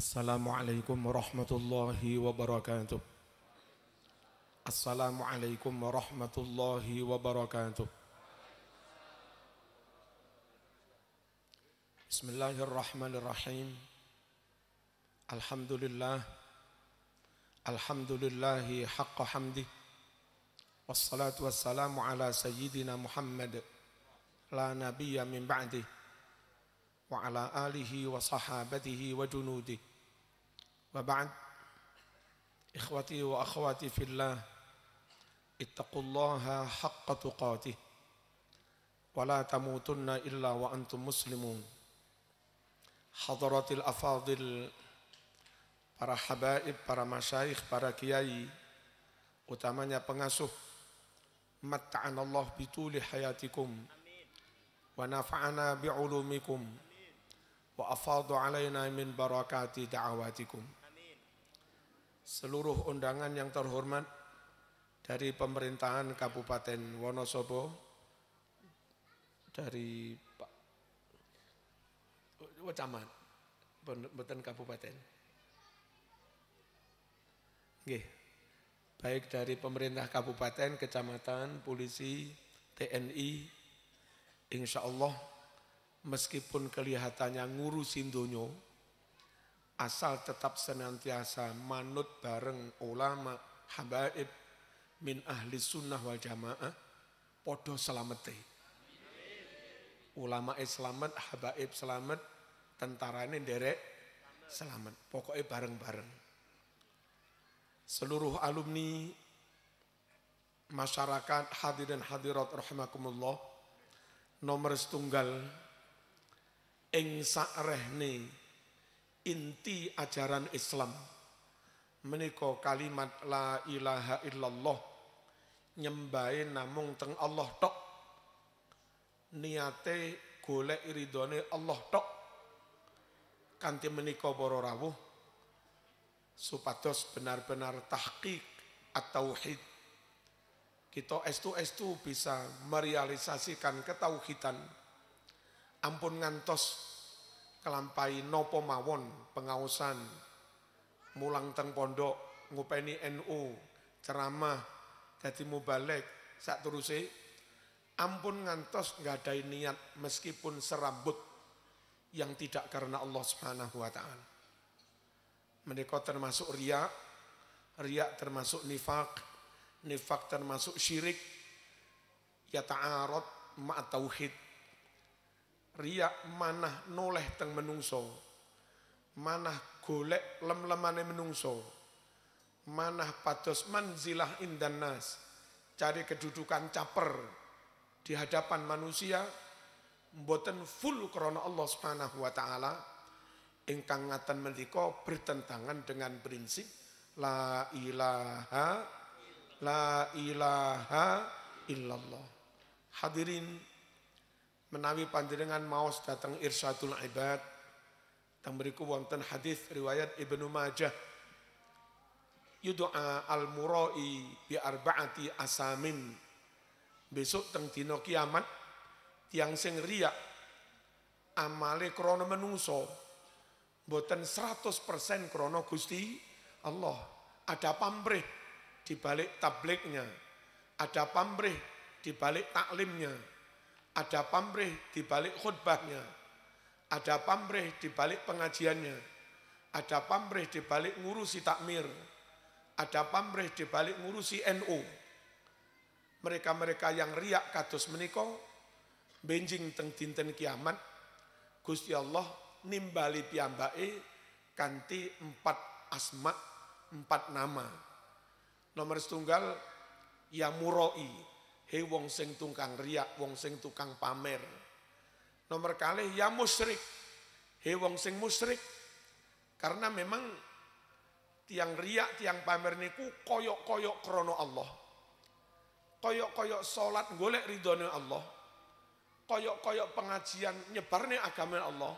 السلام عليكم ورحمة الله وبركاته السلام عليكم ورحمة الله وبركاته بسم الله الرحمن الرحيم الحمد لله الحمد لله حق حمده والصلاة والسلام على سيدنا محمد لا نبي من بعده وعلى آله وصحابته وجنوده Wa ba'd Ikhwati wa akhwati fillah Ittaqullaha haqqa tuqatih Wa tamutunna illa wa antum muslimun Hadratil afadil Para habaib, para masyaikh, para kiai Utamanya pengasuh Mata'an Allah bituli hayatikum Wa nafa'ana bi'ulumikum Wa afadu alayna min barakati da'awatikum seluruh undangan yang terhormat dari pemerintahan Kabupaten Wonosobo, dari Pak oh, Camat, Beten Kabupaten. Nggih. Baik dari pemerintah kabupaten, kecamatan, polisi, TNI, insya Allah meskipun kelihatannya ngurusin dunia, asal tetap senantiasa manut bareng ulama habaib min ahli sunnah wal jamaah podo selamete ulama e selamat habaib selamat tentara ini derek selamat pokoknya bareng-bareng seluruh alumni masyarakat hadirin hadirat rahimakumullah nomor setunggal ing sakrehne inti ajaran Islam meniko kalimat la ilaha illallah nyembahin namung teng Allah tok niate golek ridhone Allah tok kanti meniko bororawu rawuh supados benar-benar tahqiq at-tauhid kita estu-estu bisa merealisasikan ketauhidan ampun ngantos kelampai nopo mawon pengausan mulang teng pondok ngupeni NU ceramah jadi mubalek sak teruse ampun ngantos nggak ada niat meskipun serabut yang tidak karena Allah Subhanahu wa taala. Mereka termasuk riak, riak termasuk nifak, nifak termasuk syirik, ya ta'arot ma tauhid riak manah noleh teng menungso manah golek lem-lemane menungso manah patos manzilah indan nas cari kedudukan caper di hadapan manusia mboten full krono Allah Subhanahu wa taala ingkang ngatan menika bertentangan dengan prinsip la ilaha la ilaha illallah hadirin menawi panjenengan maos datang irsyatul ibad tang beriku wonten hadis riwayat Ibnu Majah yudu'a al murai bi arbaati asamin besok teng dina kiamat tiang sing riak amale krana menungso boten 100% krana Gusti Allah ada pamrih di balik tabliknya ada pamrih di balik taklimnya ada pamrih di balik khutbahnya. Ada pamrih di balik pengajiannya. Ada pamrih di balik ngurusi takmir. Ada pamrih di balik ngurusi NU. Mereka-mereka yang riak kados menika benjing teng dinten kiamat Gusti Allah nimbali piambai kanti empat asma, empat nama. Nomor setunggal ya muroi He wong sing tukang riak, wong sing tukang pamer. Nomor kali ya musyrik. he wong sing musyrik. Karena memang tiang riak, tiang pamer niku koyok-koyok krono Allah. Koyok-koyok salat golek ridhone Allah. Koyok-koyok pengajian nyebarne agama Allah.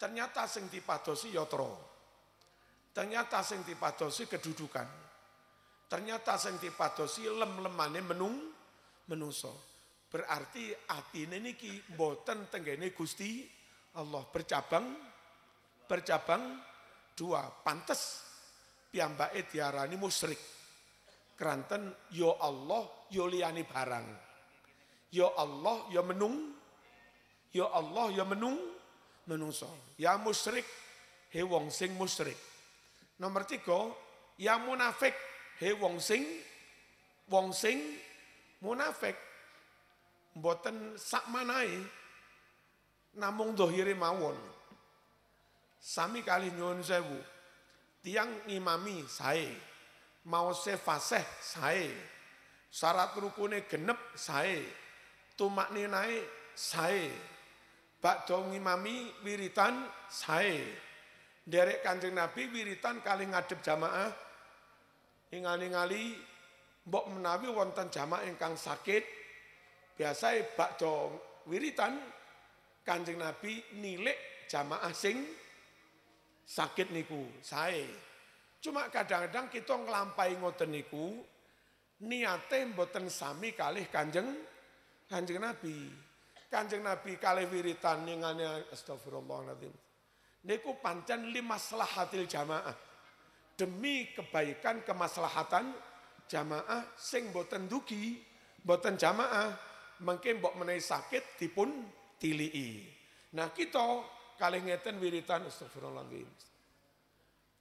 Ternyata sing dipadosi yotro. Ya Ternyata sing dipadosi kedudukan. Ternyata sing dipadosi lem-lemane menung menuso. Berarti hati niki boten tenggene Gusti Allah bercabang bercabang dua pantes piyambake diarani musrik Keranten yo ya Allah yo ya liyane barang. Yo ya Allah yo menung yo Allah yo menung menungso. Ya musrik he wong sing musrik Nomor tiga, ya munafik he wong sing wong sing Munafik mboten sak manai, namung dohiri mawon. Sami kali nyuwun sewu. Tiang ngimami sae. Mau fasih sae. Syarat rukune genep sae. Tumakne naik sae. Bakdo ngimami wiritan sae. Derek Kanjeng Nabi wiritan kali ngadep jamaah ingali-ngali Mbok menawi wonten jamaah ingkang sakit, biasa bakdo wiritan Kanjeng Nabi nilik jamaah sing sakit niku saya. Cuma kadang-kadang kita ngelampai ngoten niku niate mboten sami kali Kanjeng Kanjeng Nabi. Kanjeng Nabi kali wiritan ningane astagfirullahalazim. Niku pancen lima hatil jamaah. Demi kebaikan kemaslahatan jamaah sing boten dugi, boten jamaah, mungkin mbok menaik sakit dipun tilii. Nah kita kali ngeten wiritan astagfirullahaladzim.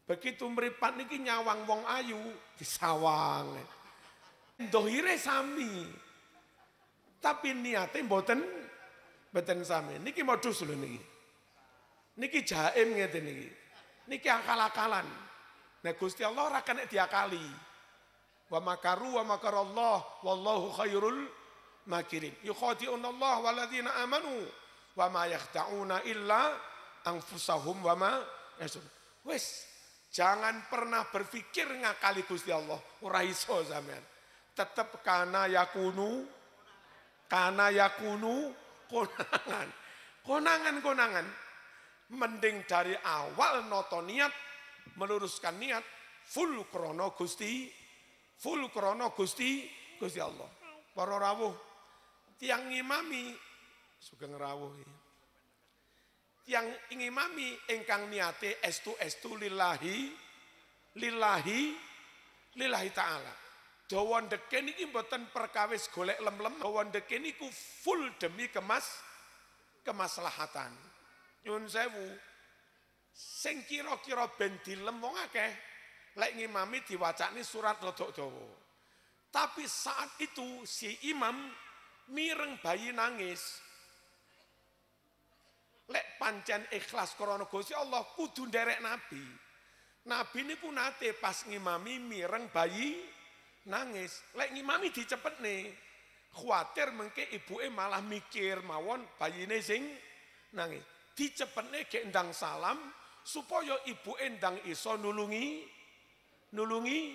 Begitu meripat niki nyawang wong ayu disawang. Dohire sami. Tapi niatnya mboten mboten sami. Niki modus lho niki. Niki jaim ngeten niki. Niki akal-akalan. Nah Gusti Allah rakan kena diakali. Wa makaru wa makarallah wallahu khairul makirin. yukhati'un Allah waladzina amanu wa ma yakhta'una illa anfusahum wa ma yasun. Wis, jangan pernah berpikir ngakali Gusti Allah. Ora iso sampean. Tetep kana yakunu kana yakunu konangan. Konangan-konangan. Mending dari awal noto niat meluruskan niat full krono Gusti full krono gusti gusti Allah para rawuh tiang imami sugeng rawuh tiang ingin mami engkang niate estu estu lillahi lillahi lillahi ta'ala dawan deken ini mboten perkawis golek lem lem dawan deken ini full demi kemas kemaslahatan nyun sewu sing kira kira ben dilem wong akeh lek ngimami diwacani surat rodok dawa. Tapi saat itu si imam mireng bayi nangis. Lek pancen ikhlas krana Gusti Allah kudu nderek nabi. Nabi ini pun nate pas ngimami mireng bayi nangis. Lek ngimami dicepet nih. Khawatir mengke ibu e malah mikir mawon bayi ini sing nangis. Dicepet nih keendang salam supaya ibu endang iso nulungi nulungi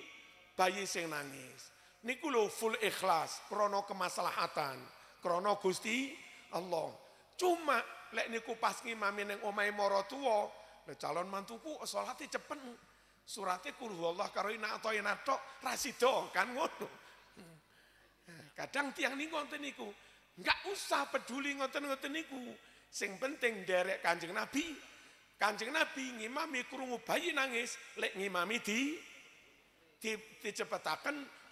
bayi sing nangis. Niku lo full ikhlas, krono kemaslahatan, krono Gusti Allah. Cuma lek niku pas ngimami neng omahe moro tuwo, le calon mantuku salate cepen. Surate kurhu Allah karo ina atau ina tok rasido kan ngono. Kadang tiang niku ngoten niku, enggak usah peduli ngoten-ngoten niku. Sing penting derek Kanjeng Nabi. Kanjeng Nabi ngimami kurungu bayi nangis, lek ngimami di di,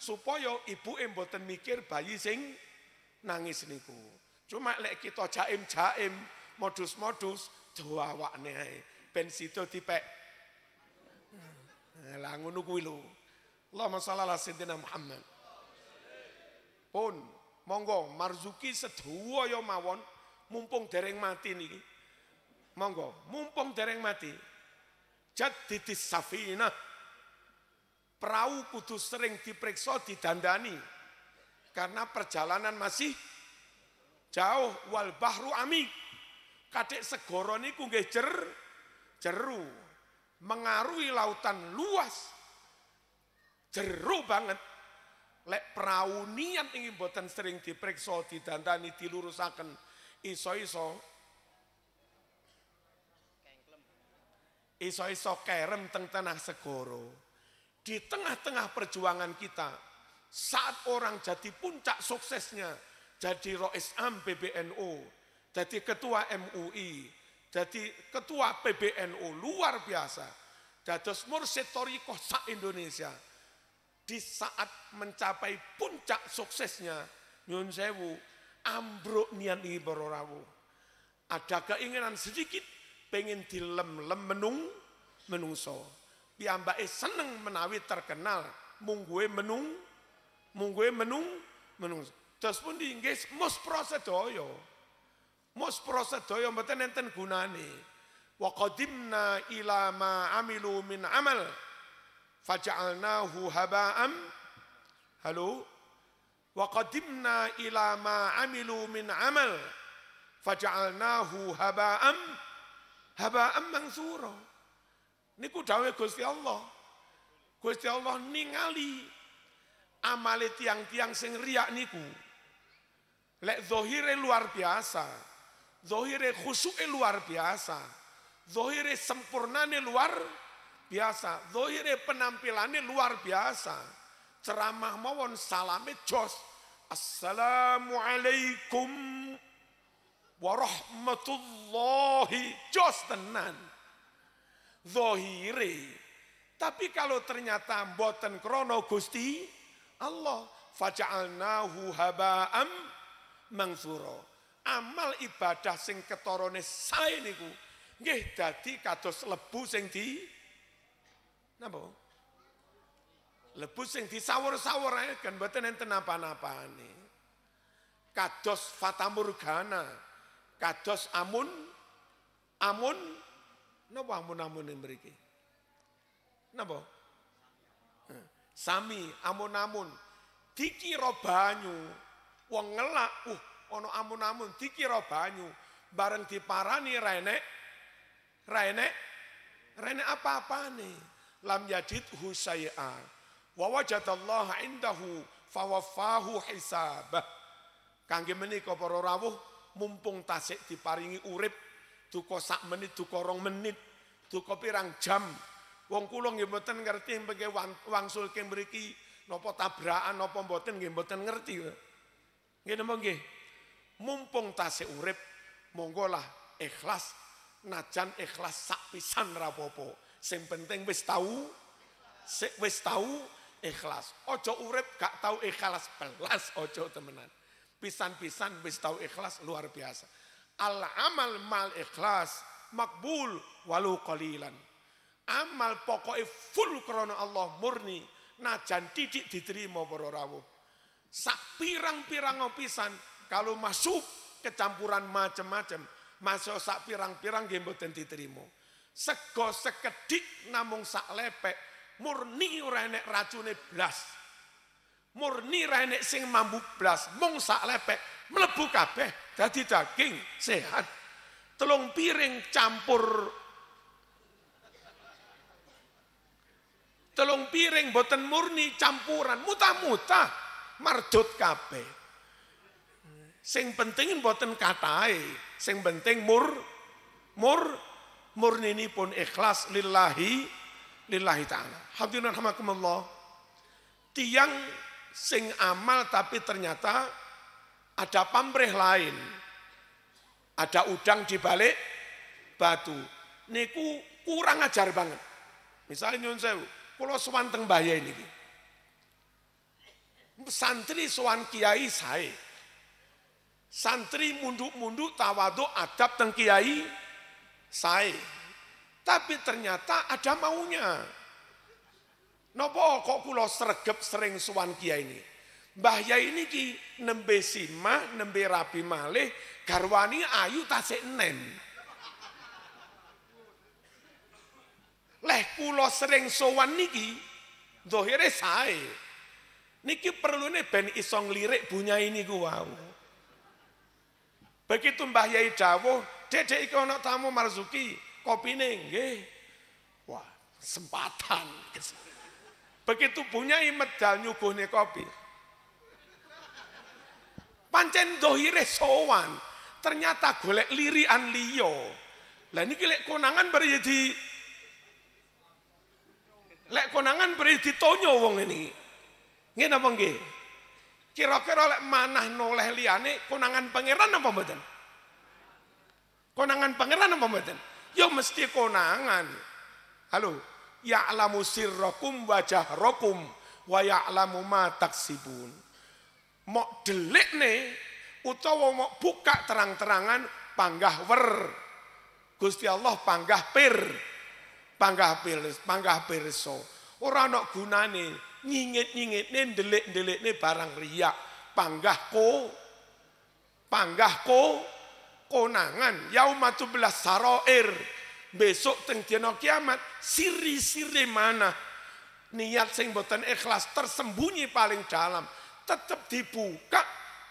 supaya ibu mboten mikir bayi sing nangis niku. Cuma lek kita jaim-jaim modus-modus doa wakne ae ben sido dipek. Eh, lah kuwi lho. Allahumma shalli ala sayyidina Muhammad. Pun monggo marzuki sedua ya mawon mumpung dereng mati niki. Monggo, mumpung dereng mati. Jaddidis safinah Perahu kudu sering diperiksa didandani. Karena perjalanan masih jauh wal bahru amik. Kadek segoro ini nggih jer jeru mengaruhi lautan luas. Jeru banget. Lek perahu niat ingin buatan sering diperiksa, didandani, dilurusakan Iso-iso iso-iso kerem teng tanah segoro. Di tengah-tengah perjuangan kita, saat orang jadi puncak suksesnya, jadi Rois Am PBNU, jadi Ketua MUI, jadi Ketua PBNU, luar biasa. Dados mursid torikoh sa Indonesia. Di saat mencapai puncak suksesnya, nyun sewu, ambruk nian ini berorawu. Ada keinginan sedikit, pengen dilem-lem menung, menungso piambake seneng menawi terkenal mungguhe menung mungguhe menung menung. Terus pun diinggis mus prosedoyo. Mus prosedoyo mboten enten gunane. Wa qadimna ila ma amilu min amal faj'alnahu haba'am. Halo? Wa qadimna ila ma amilu min amal faj'alnahu haba'am haba'am mansura. Niku dawe Gusti Allah. Gusti Allah ningali amale tiang-tiang sing riak niku. Lek zohire luar biasa. Zohire khusuke luar biasa. Zohire sempurnane luar biasa. Zohire penampilane luar biasa. Ceramah mawon salame jos. Assalamualaikum warahmatullahi jos tenan zohire. Tapi kalau ternyata boten krono Gusti Allah faja'alnahu haba'am mangsuro. Amal ibadah sing ketorone sae niku nggih dadi kados lebu sing di napa? Lebu sing disawur-sawur kan boten enten apa-apane. Kados fatamurgana, kados amun amun Napa amun yang beriki? Napa? Eh, sami amun-amun tiki banyu. Wong ngelak, uh ono amun-amun dikira banyu. Bareng diparani rene, rene, rene apa apa nih? Lam yadid husay'a. Wa indahu fawafahu hisabah. Kangge menika para rawuh mumpung tasik diparingi urip Tuko sak menit, tuko rong menit, tuko pirang jam. Wong kula nggih mboten ngerti mengke wangsulke mriki napa tabrakan napa mboten nggih mboten ngerti. Nggih napa nggih? Mumpung tasih urip, monggolah ikhlas najan ikhlas sak pisan rapopo. Sing penting wis tahu wis tahu ikhlas. Ojo urep gak tahu ikhlas belas ojo temenan. Pisan-pisan wis tahu ikhlas luar biasa. Al amal mal ikhlas makbul walau qalilan. Amal pokoknya full karena Allah murni. Najan titik diterima para rawuh. Sak pirang-pirang opisan kalau masuk kecampuran macam-macam. Masuk sak pirang-pirang nggih dan diterima. Sego sekedik namung sak lepek murni renek racunnya racune blas. Murni renek sing mambu blas, mung sak lepek mlebu kabeh. Jadi daging sehat. Telung piring campur telung piring boten murni campuran muta-muta marjut kape. sing penting boten katai sing penting mur mur murni pun ikhlas lillahi lillahi taala hadirin alhamdulillah. tiang sing amal tapi ternyata ada pamrih lain. Ada udang di balik batu. Niku kurang ajar banget. Misalnya nyun sewu, kula sowan teng bahaya ini. Santri sowan kiai saya. Santri munduk-munduk tawadu adab teng kiai saya. Tapi ternyata ada maunya. Nopo kok kula sregep sering sowan kiai ini. Mbah Yai niki nembe simak, nembe rapi malih, garwani ayu tasik nen. Leh kula sering sowan niki zahire sae. Niki perlune ben iso nglirik bunyai niku wau. Begitu Mbah Yai dawuh, "Dedek iki ana tamu Marzuki, kopine nggih." Wah, sempatan. Begitu bunyai medal nyuguhne kopi. Pancen dohire sowan. Ternyata golek lirian liyo. Lah ini lek konangan berjadi, lek konangan berjadi tonyo wong ini. ini apa nggih? Kira-kira lek manah noleh liane konangan pangeran apa mboten? Konangan pangeran apa mboten? Yo ya mesti konangan. Halo, ya'lamu sirrakum wajah rokum wa ya'lamu ma taksibun mok nih utawa mok buka terang-terangan panggah wer. Gusti Allah panggah pir. Panggah pir, panggah pirso. Ora ana gunane nyingit nih, delik nih barang riak. Panggah ko panggah ko konangan yaumatu belas saroir besok teng kiamat siri-siri mana niat sing boten ikhlas tersembunyi paling dalam tetap dibuka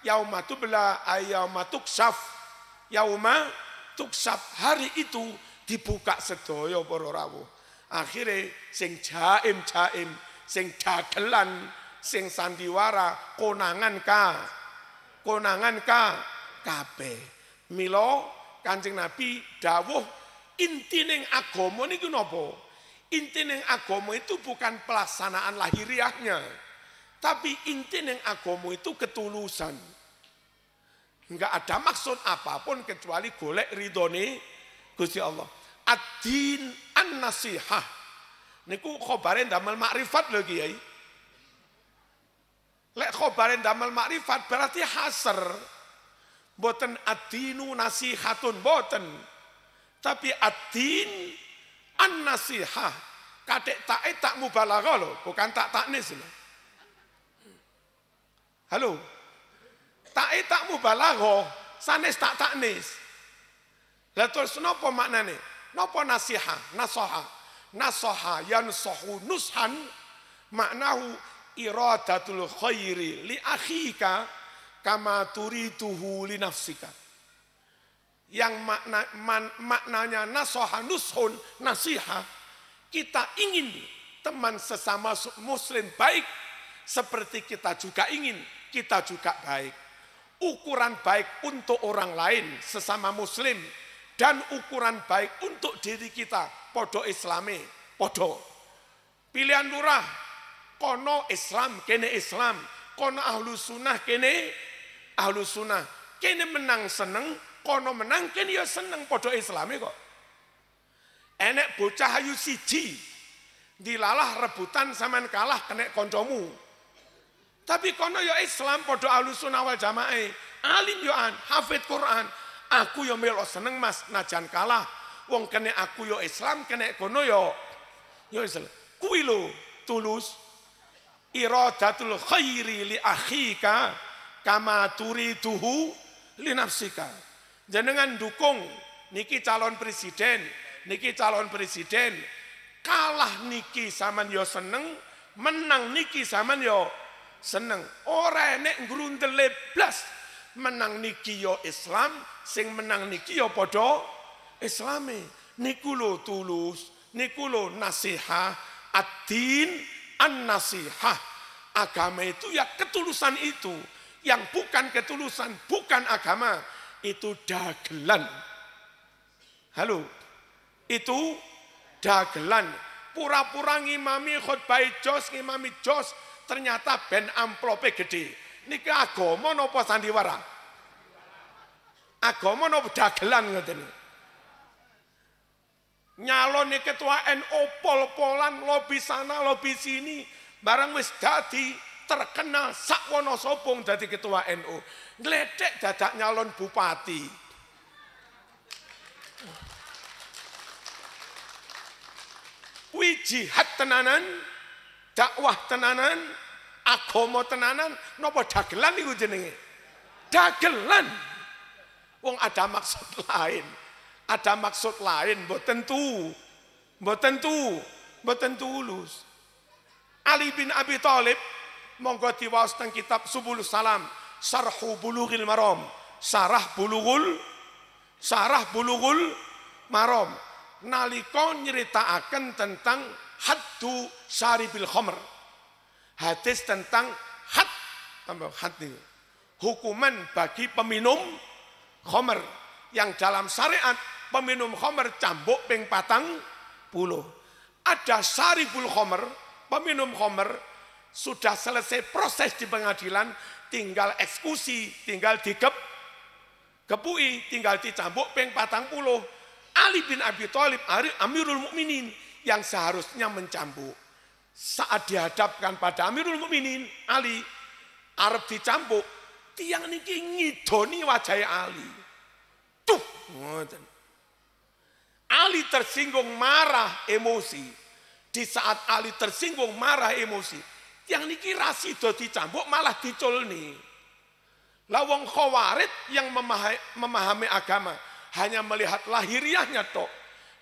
yauma tubla ayyauma tuksaf yauma tuksaf hari itu dibuka sedaya para akhirnya akhire sing jaim-jaim sing dagelan sing sandiwara konangan ka konangan ka kabeh Milo kancing Nabi dawuh intining agama niku napa intining agomo itu bukan pelaksanaan lahiriahnya tapi inti yang agomo itu ketulusan. Enggak ada maksud apapun kecuali golek ridone, Gusti Allah. Ad-din an-nasihah. Niku khobare damel makrifat lho Kiai. Lek khobare damel makrifat berarti hasr. Boten ad-dinu nasihatun boten. Tapi ad-din an-nasihah. Kadek tak tak mubalaga lho, bukan tak taknis lho. Halo. tak tak mubalago, sanes tak taknis. Lah terus napa maknane? Napa nasiha, nasoha. Nasoha yang sohu nushan maknahu iradatul khairi li akhika kama turituhu li nafsika. Yang makna, man, maknanya nasoha nushun, nasihah Kita ingin teman sesama muslim baik seperti kita juga ingin kita juga baik. Ukuran baik untuk orang lain sesama muslim dan ukuran baik untuk diri kita podo islami podo pilihan lurah kono islam kene islam kono ahlu sunnah kene ahlu sunnah kene menang seneng kono menang kene ya seneng podo islami kok enek bocah ayu siji dilalah rebutan saman kalah kena koncomu tapi kono yo ya Islam podo alusun awal jamaah. Alim yo ya an, hafid Quran. Aku yo ya melo seneng mas, najan kalah. Wong kene aku yo Islam, kene kono yo. Yo Islam. kuilu lo tulus. Iradatul khairi li akhika kama turi tuhu li nafsika. Jenengan dukung niki calon presiden, niki calon presiden, kalah niki saman yo seneng, menang niki saman yo seneng. Ora enek grundele blas. Menang niki yo ya Islam, sing menang niki yo ya padha Islame. Niku lo tulus, niku lo nasihah, ad-din an-nasihah. Agama itu ya ketulusan itu. Yang bukan ketulusan, bukan agama. Itu dagelan. Halo, itu dagelan. Pura-pura ngimami khutbah jos, ngimami jos, Ternyata ben amplope gede. ke Agomo nopo sandiwara? Agomo nopo dagelan ngoten Nyalon ketua NU pol-polan lobi sana lobi sini barang wis dadi terkenal sakwono sopong dadi ketua NU. Ngledek dadak nyalon bupati. Kuwi jihad tenanan dakwah tenanan, agama tenanan, nopo dagelan niku jenenge? Dagelan. Wong ada maksud lain. Ada maksud lain mboten tu. Mboten tu, mboten tulus. Ali bin Abi Thalib monggo diwaos teng kitab Subul Salam Sarhu Bulughil Maram. Sarah Bulughul Sarah Bulughul Maram nalika nyeritakan tentang haddu syaribil khomer. Hadis tentang had, tambah had ini. Hukuman bagi peminum khomer. Yang dalam syariat peminum khomer cambuk ping patang puluh. Ada syaribul khomer, peminum khomer sudah selesai proses di pengadilan, tinggal eksekusi, tinggal dikep, kepui, tinggal dicambuk peng patang puluh. Ali bin Abi Thalib Amirul Mukminin yang seharusnya mencambuk. Saat dihadapkan pada Amirul Mukminin Ali, Arab dicampur tiang niki ngidoni wajah Ali. Tuh, ngoten. Ali tersinggung marah emosi. Di saat Ali tersinggung marah emosi, yang niki do dicampur malah diculni. Lawang khawarit yang memahami agama hanya melihat lahiriahnya tok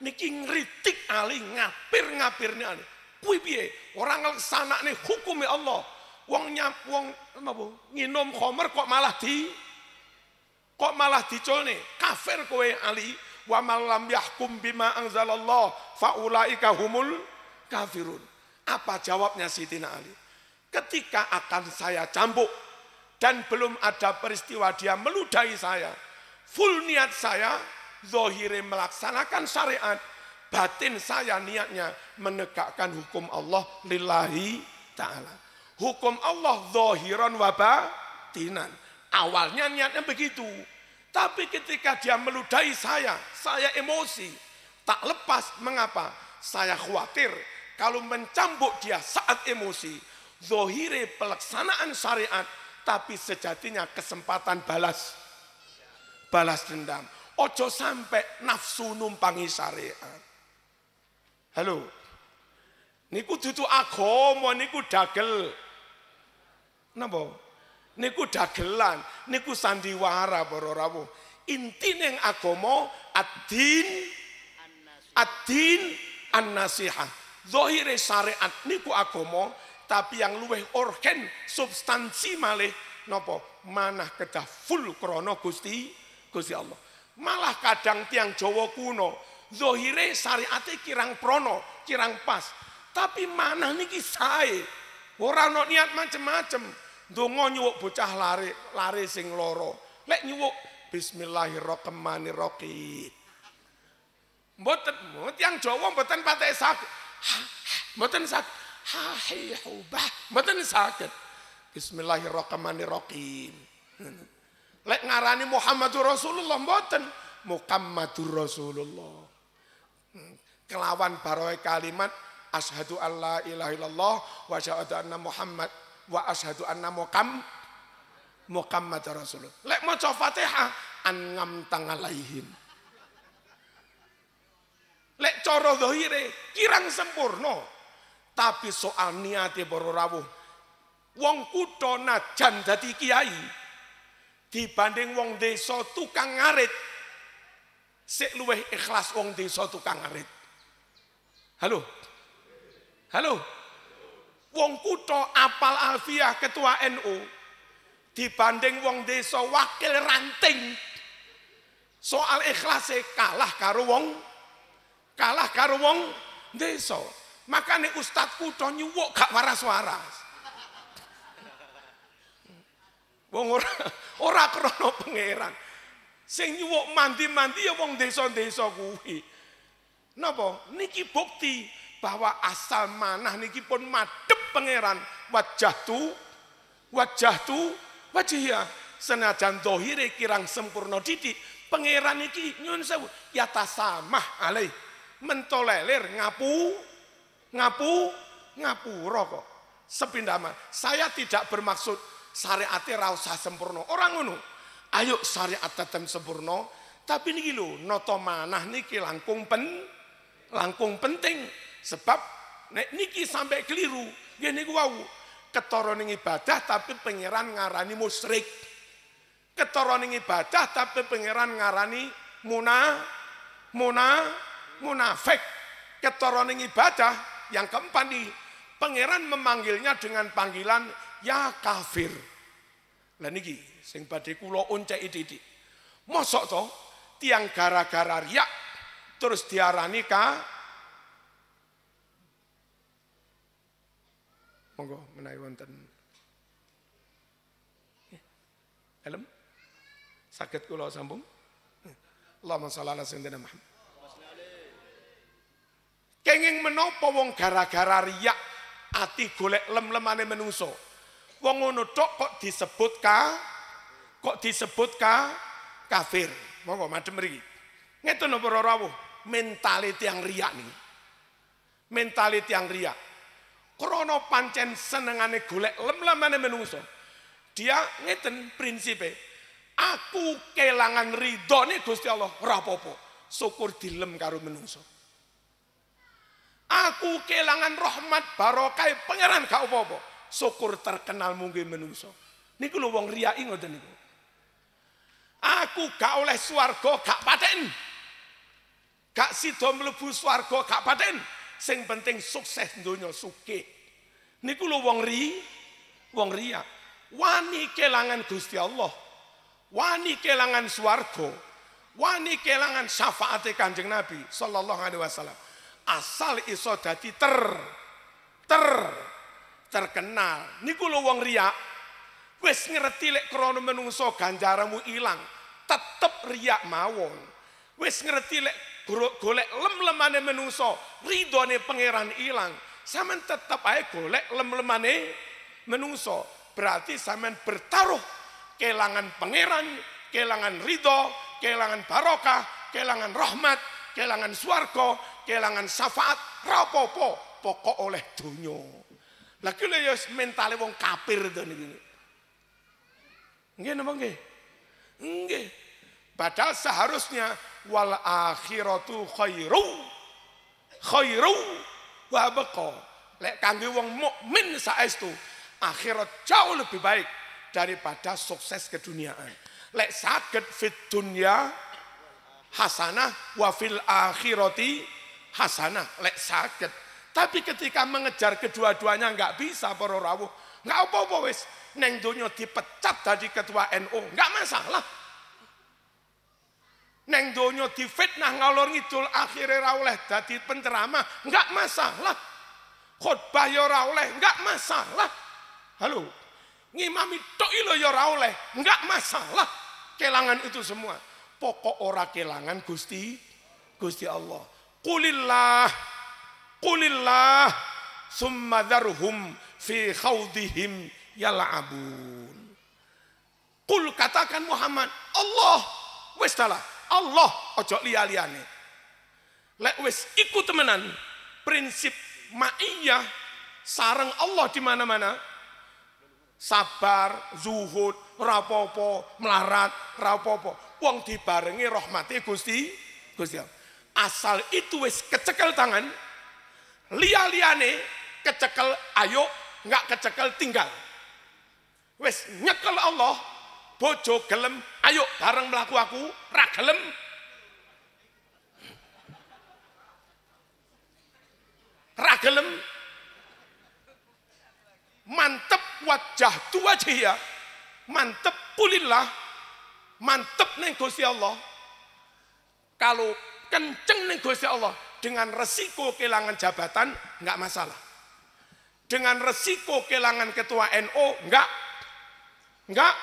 niki ngritik ali ngapir ngapir nih ali kui biye orang sana nih hukumnya Allah wong nyap wong bu nginom khomer kok malah di kok malah nih kafir kowe ali wa malam yahkum bima anzalallah faulaika humul kafirun apa jawabnya Sidina Ali ketika akan saya cambuk dan belum ada peristiwa dia meludahi saya full niat saya zohire melaksanakan syariat, batin saya niatnya menegakkan hukum Allah lillahi ta'ala. Hukum Allah zohiron wabatinan. Awalnya niatnya begitu. Tapi ketika dia meludahi saya, saya emosi. Tak lepas, mengapa? Saya khawatir kalau mencambuk dia saat emosi. Zohire pelaksanaan syariat, tapi sejatinya kesempatan balas balas dendam. Ojo sampai nafsu numpangi syariat. Halo. Niku dudu agama niku dagel. Napa? Niku dagelan, niku sandiwara para rawuh. Intine agama ad-din ad-din an-nasihah. Zahire syariat niku agama tapi yang luweh organ substansi malih napa manah kedah full krana Gusti Gusti Allah. Malah kadang tiang Jawa kuno, zohire syariate kirang prono, kirang pas. Tapi mana niki sae? Ora ono niat macam-macam. Donga nyuwuk bocah lari, lari sing loro. Lek nyuwuk bismillahirrahmanirrahim. Mboten, tiang Jawa mboten patek sakit. Mboten sakit. Hai hubah, mboten sakit. Bismillahirrahmanirrahim. Lek ngarani Muhammadur Rasulullah mboten. Muhammadur Rasulullah. Kelawan baroi kalimat asyhadu alla ilaha illallah wa asyhadu anna Muhammad wa asyhadu anna Muhammad Muhammad Rasulullah. Lek maca Fatihah angam tangalaihim. Lek cara dohire kirang sempurna. Tapi soal niatnya para rawuh wong kudo najan dadi kiai dibanding wong desa tukang ngarit sik ikhlas wong desa tukang ngarit halo halo wong kutho apal alfiah ketua NU dibanding wong desa wakil ranting soal ikhlas kalah karo wong kalah karo wong desa makane ustad kutho nyuwuk gak waras-waras Wong ora ora krana pangeran. Sing nyuwuk mandi-mandi ya wong desa-desa kuwi. Napa? Niki bukti bahwa asal manah niki pun madhep pangeran wajah tu wajah tu wajah ya. senajan dohire kirang sempurna didik pangeran niki nyun sewu yatasamah alai mentolelir ngapu ngapu ngapu rokok sepindama saya tidak bermaksud syariat ra usah sempurna. Orang ngono. Ayo syariat tetap sempurna, tapi niki lho nata manah niki langkung pen langkung penting sebab nek niki sampai keliru nggih niku wau ketara ning ibadah tapi pangeran ngarani musyrik. Ketara ning ibadah tapi pangeran ngarani muna muna munafik. Ketara ning ibadah yang keempat nih pangeran memanggilnya dengan panggilan ya kafir. Lah niki sing badhe kula onceki iki. Mosok to tiang gara-gara riak terus diarani ka Monggo menawi wonten. Helm? Sakit kula sambung. Allahumma shalli ala sayyidina Muhammad. Kenging menapa wong gara-gara riak ati golek lem-lemane menungso. Wong ngono tok kok disebut ka kok disebut ka kafir. Monggo madem mriki. Ngeten napa para rawuh mentaliti yang riak nih. Mentaliti yang riak. Krono pancen senengane golek lem-lemane menungso. Dia ngeten prinsipe. Aku kelangan Ridho nih Gusti Allah ora apa-apa. Syukur dilem karo menungso. Aku kelangan rahmat barokah pangeran gak apa-apa syukur terkenal mungkin menungso. Niku lho wong ria ingat niku. Aku gak oleh suargo gak paten. Gak sida mlebu suargo gak paten. Sing penting sukses dunia suke. Ini lho wong ri wong ria. Wani kelangan Gusti Allah. Wani kelangan suargo. Wani kelangan syafaat Kanjeng Nabi sallallahu alaihi wasallam. Asal iso dadi ter ter terkenal. Niku lo wong riak, wis ngerti lek krono menungso ganjaramu hilang, tetep riak mawon. Wis ngerti lek golek lem-lemane menungso, ridone pangeran hilang, samen tetep ae golek lem-lemane menungso. Berarti samen bertaruh kelangan pangeran, kelangan ridho, kelangan barokah, kelangan rahmat, kelangan swarga, kelangan syafaat, rapopo pokok oleh dunyong. Laki lo lho ya mentale wong kapir to nih. Nggih napa enggak, Padahal seharusnya wal akhiratu khairu khairu wa beko. Lek kangge wong mukmin saestu akhirat jauh lebih baik daripada sukses keduniaan. Lek sakit fit dunia hasana wa fil akhirati hasanah. Lek sakit tapi ketika mengejar kedua-duanya nggak bisa para rawuh, Enggak apa-apa wis. Neng Dunyo dipecat dari ketua NU, Enggak masalah. Neng Dunyo difitnah ngalor ngidul akhirnya rawleh dadi penceramah, Enggak masalah. Khotbah yo ya rawleh, nggak masalah. Halo, ngimami tok ilo yo ya rawleh, nggak masalah. Kelangan itu semua. Pokok ora kelangan Gusti, Gusti Allah. Kulillah Qulillah summa dharhum fi khawdihim yal'abun. Kul katakan Muhammad, Allah wis dalah, Allah ojo liya-liyane. Lek wis iku temenan prinsip ma'iyah sarang Allah di mana-mana. Sabar, zuhud, rapopo, melarat, rapopo. Wong dibarengi rahmati Gusti, Gusti. Asal itu wis kecekel tangan, Lia-liane kecekel ayo, nggak kecekel tinggal. Wes nyekel Allah, bojo gelem, ayo bareng melaku aku, ra gelem. Ra gelem. Mantep wajah tua wajah ya. Mantep pulillah. Mantep ning Gusti Allah. Kalau kenceng ning Gusti Allah, dengan resiko kehilangan jabatan nggak masalah. Dengan resiko kehilangan ketua NU NO, nggak nggak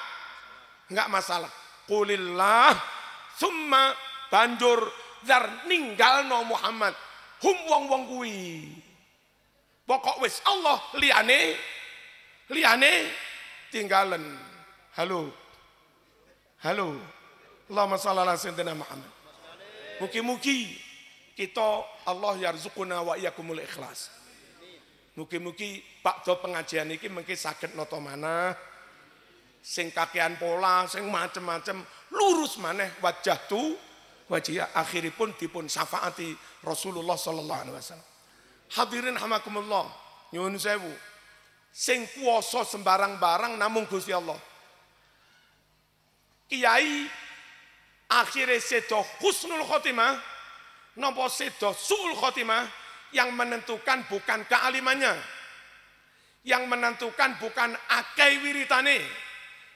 nggak masalah. Kulillah summa banjur dar ninggal No Muhammad hum wong wong kui. Pokok wis Allah liane liane tinggalen. Halo. Halo. Allahumma masalah ala dengan Muhammad. Muki muki kita Allah yarzuquna wa iyakumul ikhlas. Mugi-mugi Do pengajian ini mungkin sakit noto mana sing kakean pola, sing macem-macem lurus maneh wajah tu wajah akhiripun dipun syafaati Rasulullah sallallahu alaihi wasallam. Hadirin hamakumullah, nyuwun sewu. Sing kuoso sembarang barang namung Gusti Allah. Kiai akhirnya sedo khusnul khotimah Nopo sedo su'ul khotimah yang menentukan bukan kealimannya. Yang menentukan bukan akai wiritane.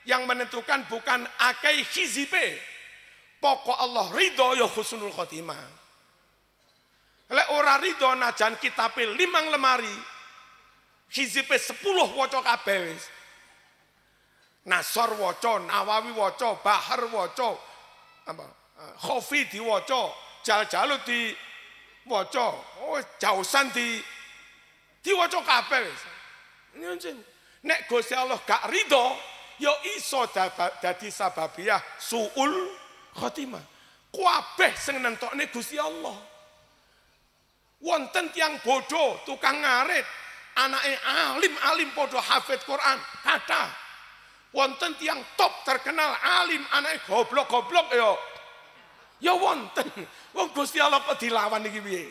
Yang menentukan bukan akai hizipe. Pokok Allah ridho ya husnul khotimah. le ora ridho najan kitabe limang lemari. Hizipe sepuluh wocok kabeh Nasor waca, Nawawi wocok, Bahar wocok, apa? Khofi wocok jal-jalut di waca, oh jausan di diwaca kabeh wis. Nek Gusti Allah gak ridho, ya iso dadi sababiah suul khotimah. Kabeh sing nentokne Gusti Allah. Wonten tiang bodoh, tukang ngarit, anake alim-alim bodoh hafid Quran, kata. Wonten tiang top terkenal alim, anake goblok-goblok yo ya Ya wonten. Wong Gusti Allah kok dilawan iki piye?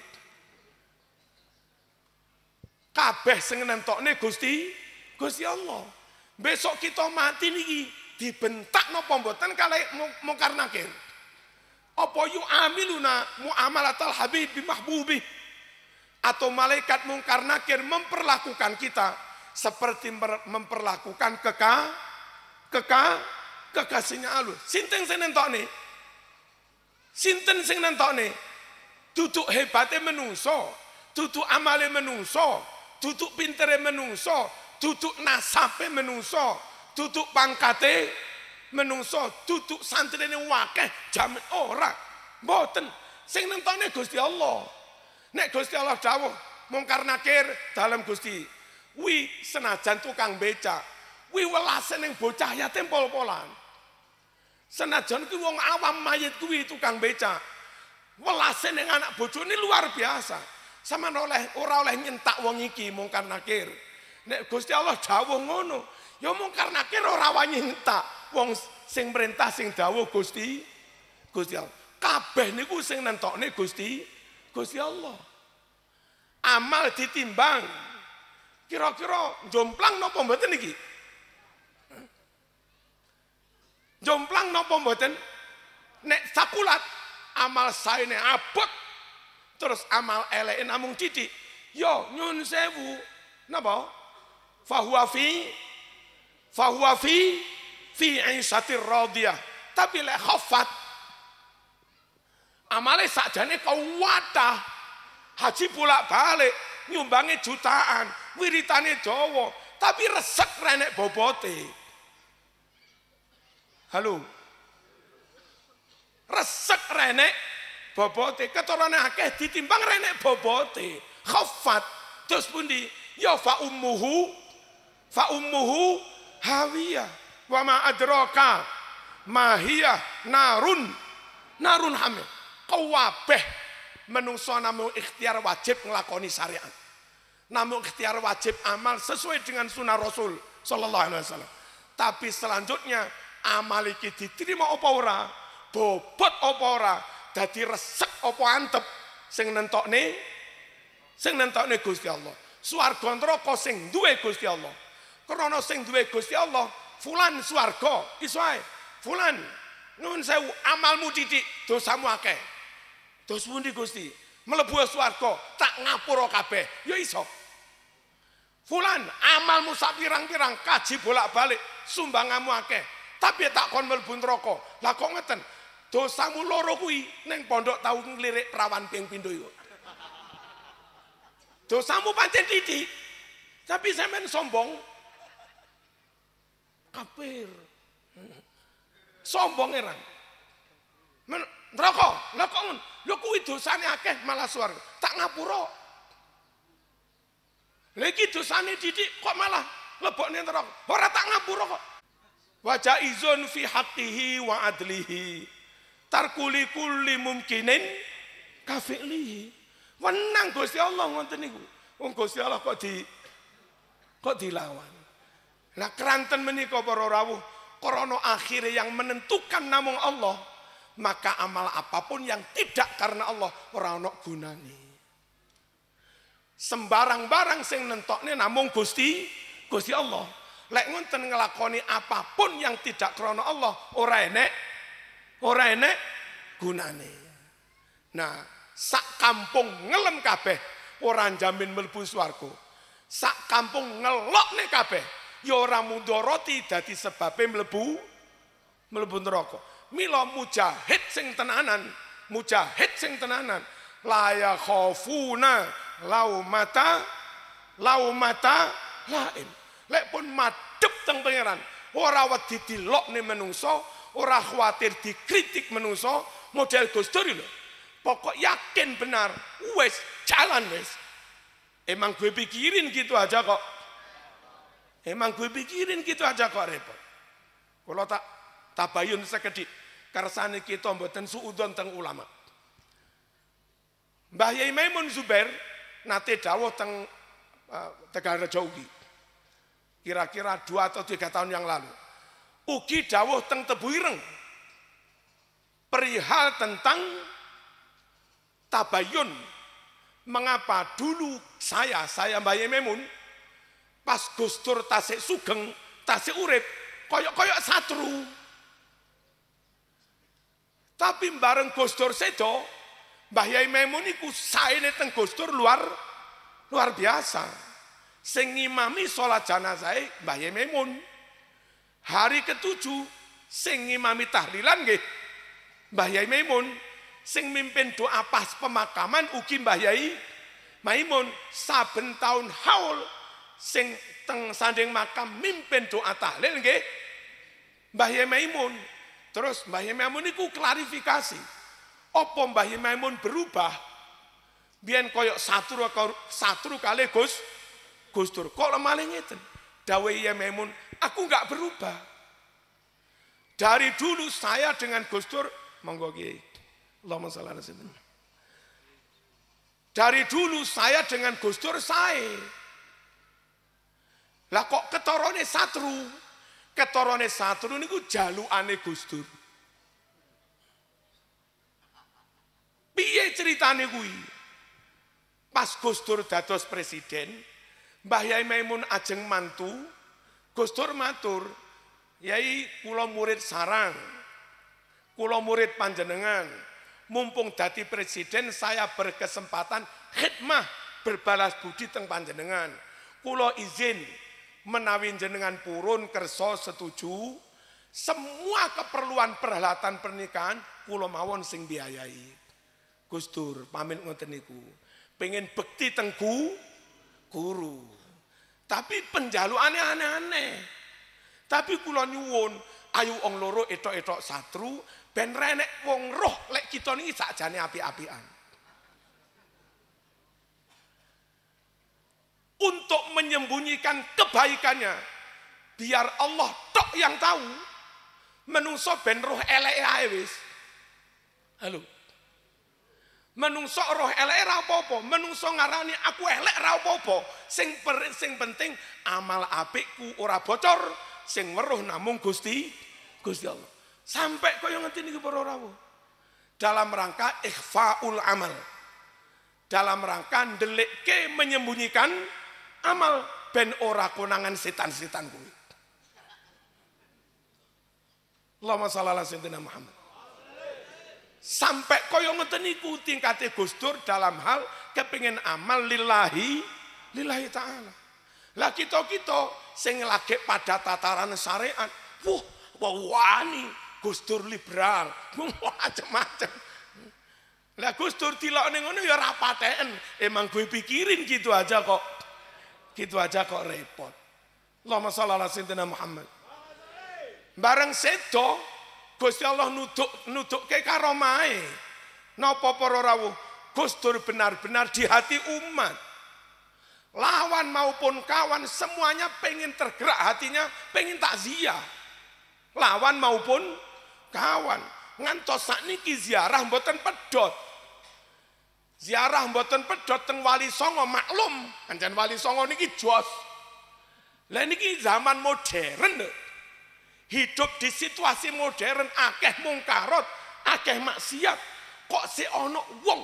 Kabeh sing nentokne Gusti Gusti Allah. Besok kita mati niki dibentak napa mboten kalih mungkar nakir. Apa yu amiluna muamalatal bi mahbubi atau malaikat mungkar nakir memperlakukan kita seperti memperlakukan keka keka kekasihnya Allah. Sinten sing nentokne? Sinten sing nentone? Tutuk hebate menungso, tutuk amale menungso, tutuk pintere menungso, tutuk nasabe menungso, tutuk pangkate menungso, tutuk santrine wakeh jamin ora. Mboten sing nentone Gusti Allah. Nek Gusti Allah dawuh mung nakir dalam Gusti. Wi senajan tukang beca, wi welasen ning bocah yatim pol-polan. Senajan kuwi wong awam mayit kuwi tukang beca. Welase ning anak ini luar biasa. Sama oleh ora oleh nyentak wong iki mungkar nakir. Nek Gusti Allah dawuh ngono, ya mungkar nakir ora wani nyentak wong sing perintah sing dawuh Gusti Gusti Allah. Kabeh niku sing nentokne Gusti Gusti Allah. Amal ditimbang. Kira-kira jomplang napa mboten iki? Jomplang nopo mboten? Nek sakulat amal saine abot terus amal elek namung cici Yo nyun sewu napa? Fahuwa fi fi fi aisatir radiyah. Tapi lek khafat amale sakjane kuwatah. Haji pulak balik nyumbangi jutaan, wiritane jowo tapi resek renek bobote. Halo. Resek renek bobote, keturunan akeh ditimbang renek bobote. khafat terus pundi? Ya fa ummuhu fa ummuhu hawiyah wa ma adraka mahiyah narun narun hamil. Kewabeh menungso namu ikhtiar wajib ngelakoni syariat. Namun ikhtiar wajib amal sesuai dengan sunnah Rasul Sallallahu Alaihi Wasallam. Tapi selanjutnya amal iki diterima apa ora, bobot apa ora, dadi resep apa antep sing nentokne sing nentokne Gusti Allah. Swarga neraka sing duwe Gusti Allah. Krana sing duwe Gusti Allah, fulan swarga iso Fulan nuwun amalmu titik dosamu akeh. Dosmu ndi Gusti? Mlebu swarga tak ngapura kabeh. Ya iso. Fulan, amalmu sapirang-pirang kaji bolak-balik sumbanganmu akeh. tapi tak kon mlebu neraka. Lah kok ngeten? Dosamu loro kuwi ning pondok tau nglirik perawan ping pindho iku. Dosamu pancen titi. Tapi sampean sombong. Kafir. Sombong erang. Neraka, lah kok ngun? Lho kuwi dosane akeh malah suara. Tak ngapura. Lagi dosane titi kok malah lebokne neraka. Ora tak ngapura kok. Wajah jaizun fi haqqihi wa adlihi tarkuli kulli mungkinin kafilihi wenang Gusti Allah ngoten niku wong Gusti Allah kok di kok dilawan nah keranten menika para rawuh krono akhir yang menentukan namung Allah maka amal apapun yang tidak karena Allah ora ana gunane sembarang barang sing nentokne namung Gusti Gusti Allah lek ngonten ngelakoni apapun yang tidak krono Allah ora enek ora enek gunane nah sak kampung ngelem kabeh ora jamin mlebu swarga sak kampung nih kabeh ya ora mundoroti dadi sebabe mlebu mlebu neraka mila mujahid sing tenanan mujahid sing tenanan la mata, lau mata lain Lek pun madep teng pangeran, ora wedi dilokne menungso, ora khawatir dikritik menungso, model Gus Dur lho. Pokok yakin benar, wes jalan wes. Emang gue pikirin gitu aja kok. Emang gue pikirin gitu aja kok repot. Kalau tak tabayun sekedik, kersane kita mboten suudon teng ulama. Mbah Yai Maimun Zubair nate dawuh teng uh, Tegal Rejo ugi kira-kira dua atau tiga tahun yang lalu. Ugi dawuh teng ireng. perihal tentang tabayun. Mengapa dulu saya, saya Mbak Yememun, pas Gustur tasik sugeng, tasik urip, koyok-koyok satru. Tapi bareng Gustur sedo, Mbah Yai Memun iku saene teng Gustur luar luar biasa. Sing ngimami sholat jenazah Mbah Yememun. Hari ketujuh sing ngimami tahlilan nggih Mbah Yememun Sing mimpin doa pas pemakaman ugi Mbah Yai Maimun saben tahun haul sing teng sanding makam mimpin doa tahlil nggih Mbah Yai Maimun. Terus Mbah Yai Maimun niku klarifikasi. Apa Mbah Yai Maimun berubah? Biyen koyok satru satru kali Gus Gustur. Kok itu, ngeten? Dawe iya, Memun, aku nggak berubah. Dari dulu saya dengan Gustur monggo kiai. Allahumma shalli ala sayyidina. Dari dulu saya dengan Gustur saya. Lah kok ketorone satru? Ketorone satru niku jalukane Gustur. Piye ceritane kuwi? Pas Gustur dados presiden, Mbah Yai Maimun ajeng mantu, Gustur matur, Yai kula murid sarang, kula murid panjenengan, mumpung dadi presiden saya berkesempatan khidmah berbalas budi teng panjenengan. Kula izin menawi jenengan purun Kerso setuju, semua keperluan perhelatan pernikahan kula mawon sing biayai. Gustur pamit ngoten niku. Pengen bekti tengku guru. Tapi penjaluannya aneh-aneh. Tapi kula nyuwun, ayu ong loro etok-etok satru ben renek wong roh lek kita niki sakjane api-apian. Untuk menyembunyikan kebaikannya biar Allah tok yang tahu menungso ben roh elek ae wis. Halo. Menungso roh elek ra apa-apa, menungso ngarani aku elek ra apa-apa. Sing per, sing penting amal apikku ora bocor, sing weruh namung Gusti Gusti Allah. Sampai yang ngerti niku para rawuh. Dalam rangka ikhfaul amal. Dalam rangka ndelikke menyembunyikan amal ben ora konangan setan-setan kuwi. Allahumma shalli ala sayyidina Muhammad. Sampai kau yang niku tingkatnya Gus dalam hal kepingin amal lillahi lillahi taala. Lah kita-kita sing lagi pada tataran syariat, wah wow, wani liberal, macam-macam. Lah Gus tila tilokne ngono ya rapaten, emang gue pikirin gitu aja kok. Gitu aja kok repot. Allahumma shalli ala sayyidina Muhammad. Bareng sedo Gusti Allah nutuk nutuk ke karomai, nopo para rawuh? benar-benar di hati umat. Lawan maupun kawan semuanya pengen tergerak hatinya, pengen takziah. Lawan maupun kawan. Ngantos niki ziarah mboten pedot. Ziarah mboten pedot teng Wali Songo maklum, kancan Wali Songo niki jos. Lah niki zaman modern lho hidup di situasi modern akeh mungkarot, akeh maksiat. Kok si ono wong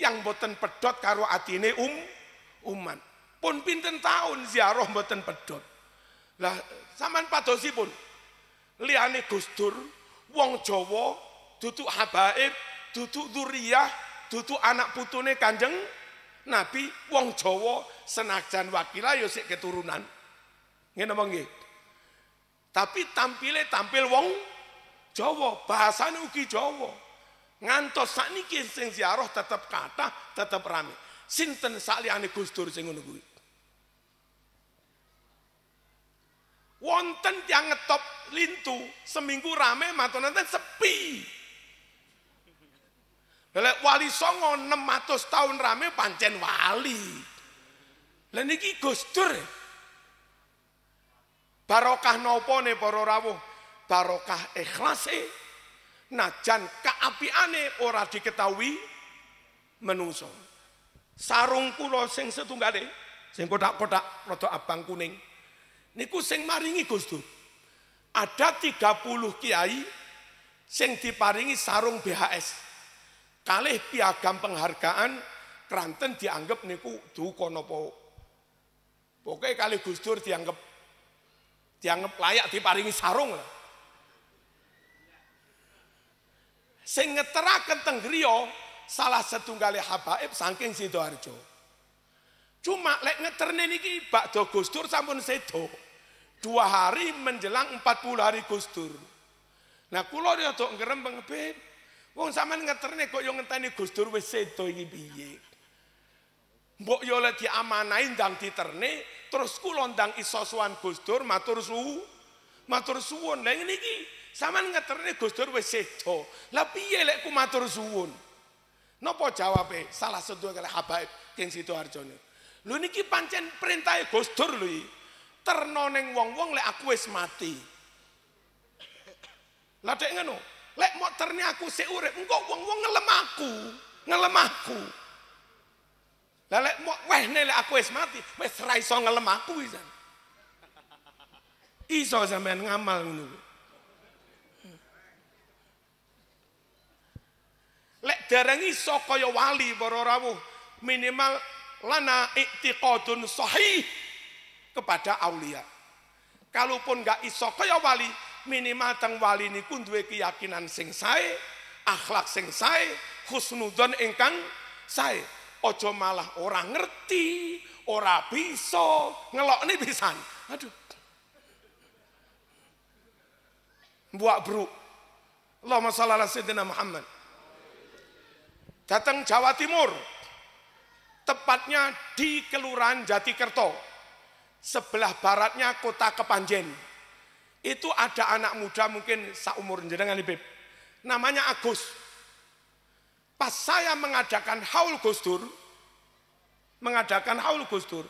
yang boten pedot karo atine um uman. Pun pinten tahun ziarah boten pedot. Lah saman pun liane Gustur wong jowo tutu habaib, tutu duriah, tutu anak putune Kanjeng Nabi wong jowo senajan wakila yo sik keturunan. Ngene apa nggih? Tapi tampile tampil wong Jawa, bahasane ugi Jawa. Ngantos sakniki sing ziarah tetep kathah, tetep rame. Sinten saliyane ane Dur sing ngono kuwi? Wonten yang ngetop lintu seminggu rame matur nanten sepi. Lele wali songo 600 tahun rame pancen wali. Lah niki Barokah nopone Barokah rawuh? Barokah ikhlase najan kaapiane ora diketahui menungso. Sarung kula sing setunggale sing kotak-kotak rada abang kuning. Niku sing maringi Gus Ada 30 kiai sing diparingi sarung BHS. Kalih piagam penghargaan Kranten dianggap niku duka napa. Pokoke kalih Gus dianggap dianggap layak diparingi sarung lah. Sing ngeteraken teng griya salah setunggali habaib saking Sidoarjo. Cuma lek ngeterne niki bakdo Gustur sampun sedo. Dua hari menjelang empat puluh hari Gustur. Nah kula enggak rembang beb. Wong sampean ngeterne kok yo ngenteni Gustur wis sedo iki piye? Mbok yo lek diamanahi ndang diterne Terus kula ndang iso sowan Gus matur suwu. Matur suwun. Lah ngene saman sampean ngeterne Gus Dur wis seda. Lah piye lek ku matur suwun? Napa jawabe? Salah sedo kali habaib King Sito Arjone. Lho niki pancen perintahe Gus Dur lho Terno ning wong-wong lek aku wis mati. Lah dek ngono. Lek mok aku sik urip, wong-wong ngelem aku, ngelem Lah lek weh lek aku es mati, wis serai iso ngelem aku izan. Iso zaman ngamal ngono. Lek darang iso kaya wali bororawu minimal lana iktiqadun sahih kepada aulia. Kalaupun gak iso kaya wali, minimal teng wali niku duwe keyakinan sing sae, akhlak sing sae, husnudon ingkang sae. Ojo malah orang ngerti, orang bisa, ngelok nih bisa. Aduh. Buat bro. Allahumma shalli ala sayyidina Muhammad. Datang Jawa Timur. Tepatnya di Kelurahan Jatikerto. Sebelah baratnya kota Kepanjen. Itu ada anak muda mungkin seumur jenengan Namanya Agus Pas saya mengadakan haul Gustur, mengadakan haul Gustur,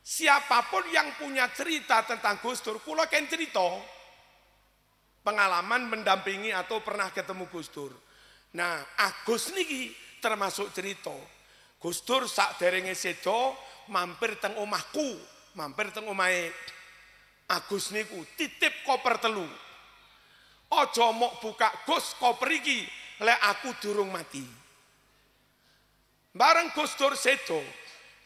siapapun yang punya cerita tentang Gustur, kulo ken cerita pengalaman mendampingi atau pernah ketemu Gustur. Nah, Agus niki termasuk cerita. Gustur sak derenge sedo mampir teng omahku, mampir teng omahe Agus niku titip koper telu. Ojo mok buka Gus koper iki lek aku durung mati. Bareng Gus seto,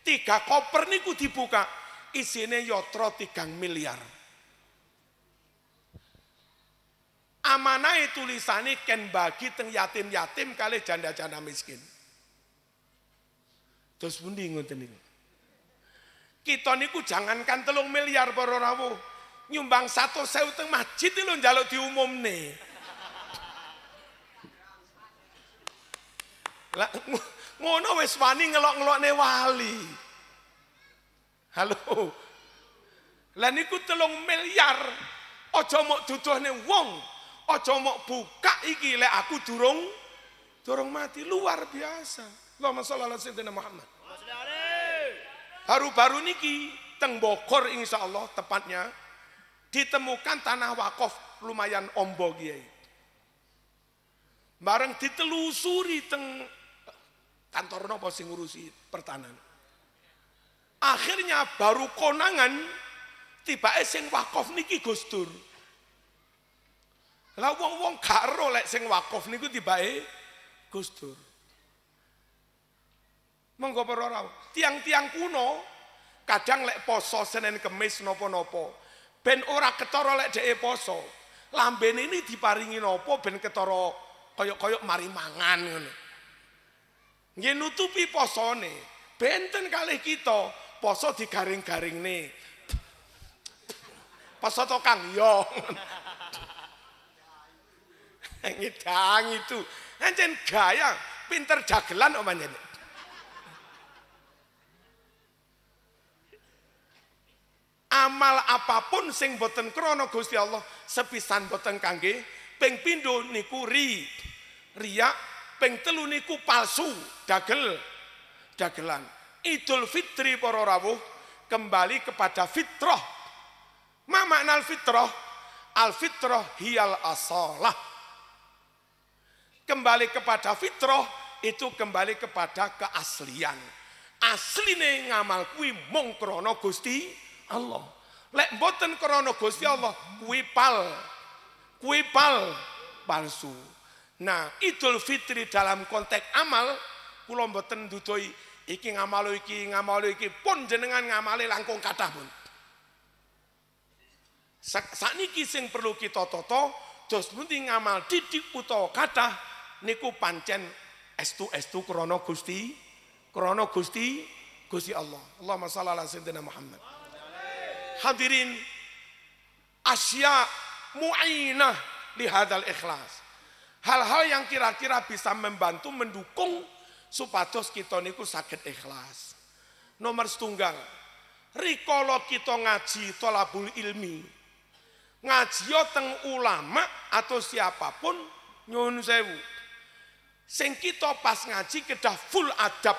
tiga koper niku dibuka, isine yotro tigang miliar. Amanai tulisane ken bagi teng yatim-yatim kali janda-janda miskin. Terus pundi ngoten niku. Kita niku jangankan telung miliar para rawuh, nyumbang satu sewu teng masjid lho njaluk diumumne. ngono wis wani ngelok-ngelokne wali. Halo. Lah niku telung miliar. Aja mok duduhne wong. Aja mok buka iki lek aku durung durung mati luar biasa. Allahumma sholli ala sayyidina Muhammad. Baru-baru niki teng Bogor insyaallah tepatnya ditemukan tanah wakaf lumayan ombo kiai. Bareng ditelusuri teng Kantor nopo sing ngurusi pertahanan. Akhirnya baru konangan tiba sing wakof niki gustur. Dur. Lah wong-wong karo lek sing wakof niku tibake Gus Dur. Monggo para tiang-tiang kuno kadang lek poso senen Kemis nopo-nopo ben ora ketara lek de poso. Lambene ini diparingi nopo ben ketara koyok-koyok mari mangan ngono. nggih nutupi posone benten kalih kita poso digaring-garing ne poso tokang yo ngidang itu encen gaya pinter jagelan omane amal apapun sing boten krana Gusti Allah sepisan boten kangge ping pindho niku ri riya Ping telu niku palsu, dagel, dagelan. Idul Fitri para rawuh kembali kepada fitrah. Ma makna al fitrah? Al fitrah hial asalah. Kembali kepada fitrah itu kembali kepada keaslian. Asline ngamal kuwi mung krana Gusti Allah. Lek mboten krana Gusti Allah kuwi pal. Kuwi pal palsu. Nah, Idul Fitri dalam konteks amal kula mboten dudoi iki ngamalo iki ngamalo iki pun jenengan ngamali langkung kathah pun. Sakniki sing perlu kita toto, dos pundi ngamal didik utawa kata, niku pancen estu estu krana Gusti krana Gusti Gusti Allah. Allahumma shalli ala sayyidina Muhammad. Hadirin asya mu'inah li ikhlas. Hal-hal yang kira-kira bisa membantu mendukung supados kita niku sakit ikhlas. Nomor setunggal, rikolo kita ngaji tolabul ilmi, ngaji teng ulama atau siapapun nyun sewu. Sing kita pas ngaji kedah full adab,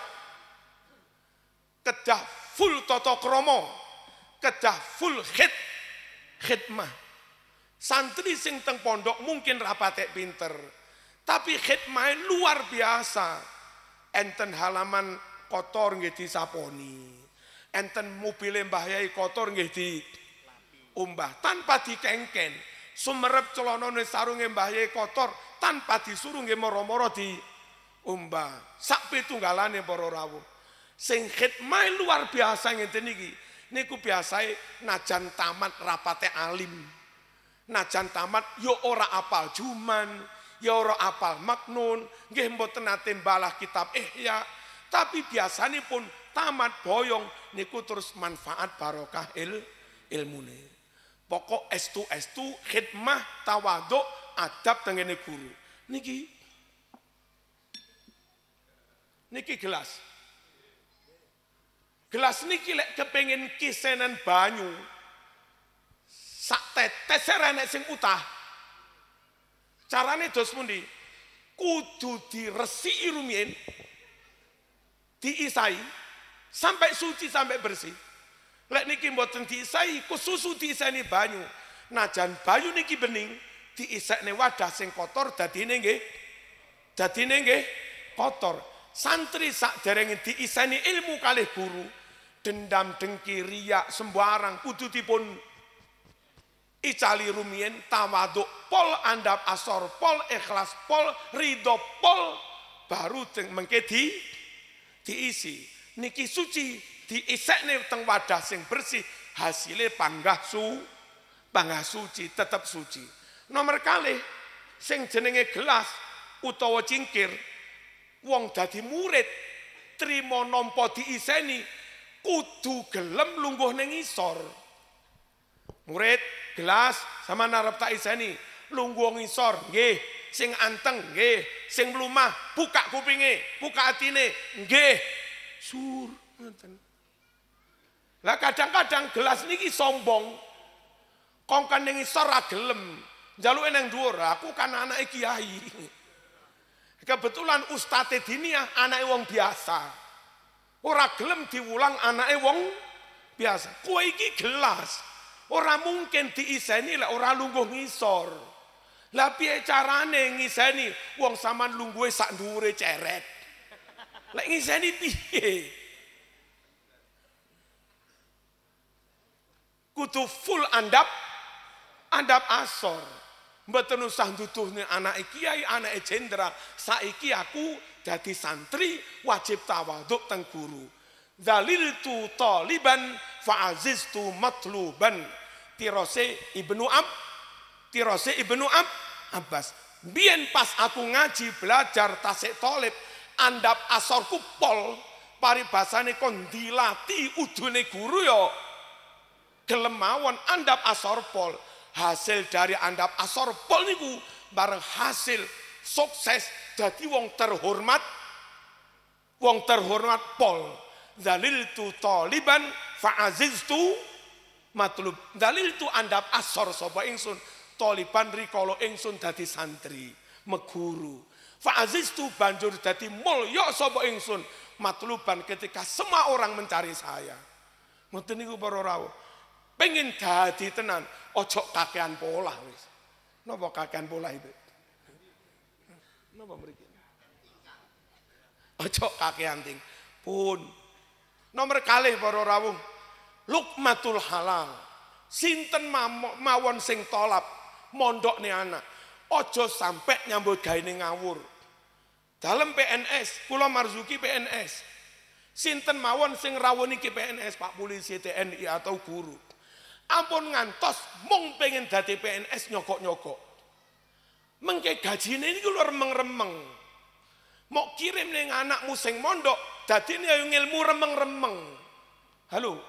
kedah full toto kromo, kedah full khid, khidmah. Santri sing teng pondok mungkin rapatek pinter. Tapi khidmahe luar biasa. Enten halaman kotor nggih disaponi. Enten mobile Mbah Yai kotor nggih di umbah tanpa dikengken. Sumerep celanane sarunge Mbah Yai kotor tanpa disuruh nggih moro di umbah. Sak pitunggalane para rawuh. Sing khidmahe luar biasa ngene iki. Niku biasane najan tamat rapate alim. Najan tamat yo ya ora apal juman, yo ya ora apal maknun, nggih mboten nate mbalah kitab Ihya, tapi biasanya pun tamat boyong niku terus manfaat barokah il, ilmune. Pokok S2 S2 khidmah tawaduk adab tengene guru. Niki Niki gelas. Gelas niki lek kepengen kisenan banyu, sak tetes nek sing utah carane dos pundi kudu diresi rumien diisai sampai suci sampai bersih lek niki mboten diisai kususu nih banyu najan banyu niki bening diisekne wadah sing kotor nge, dadi ini nge, kotor santri sak diisai nih ilmu kali guru dendam dengki riak sembarang kudu dipun Icali rumien tawaduk pol andap asor pol ikhlas pol ridho pol baru mengkedi diisi. Niki suci diisek nih teng wadah sing bersih hasilnya panggah su panggah suci tetap suci. Nomor kali sing jenenge gelas utawa cingkir wong dadi murid trimo nompo diiseni kudu gelem lungguh neng isor. Murid gelas sama narap tak iseni. Lungguh ngisor, nggih. Sing anteng, nge. Sing lumah, buka kupinge, buka atine, nge. Sur nanten. Lah kadang-kadang gelas niki sombong. Kongkan yang isor ra gelem. eneng dua dhuwur, aku kan anak kiai. Kebetulan ustadz Dini ya anak wong biasa. orang gelem diulang anak wong biasa. Kue iki gelas. Orang mungkin diiseni lah orang lungguh ngisor. Lah piye carane ngiseni wong saman lungguhe sak dhuwure ceret. Lah ngiseni piye? Kudu full andap andap asor. Mboten usah anak anake kiai, anak ecendra. Saiki aku jadi santri wajib tawaduk teng guru. tu taliban tu matluban tirose Ibnu Ab tirose Ibnu Ab Abbas Bien pas aku ngaji belajar tasik tolib andap asor kupol paribasane kon dilati ujune guru yo Kelemawan andap asor pol hasil dari andap asor pol niku bareng hasil sukses jadi wong terhormat wong terhormat pol zalil tu taliban tu matlub dalil itu andap asor sobo ingsun toliban rikolo ingsun dadi santri meguru fa tu banjur dadi mulya sobo ingsun matluban ketika semua orang mencari saya ngoten niku para rawuh pengen dadi tenan ojo kakean pola wis napa kakean pola itu napa mriki ojo kakean ting pun nomor kalih para rawuh lukmatul halal. Sinten mawon sing tolap mondok nih anak. Ojo sampai nyambut gaini ngawur. Dalam PNS, pulau marzuki PNS. Sinten mawon sing rawoni ki PNS Pak Polisi TNI atau guru. Ampun ngantos mung pengen dati PNS nyokok-nyokok. Mengke gajine ini kula remeng-remeng. Mau kirim nih anakmu sing mondok, dadine ayo ilmu remeng-remeng. Halo,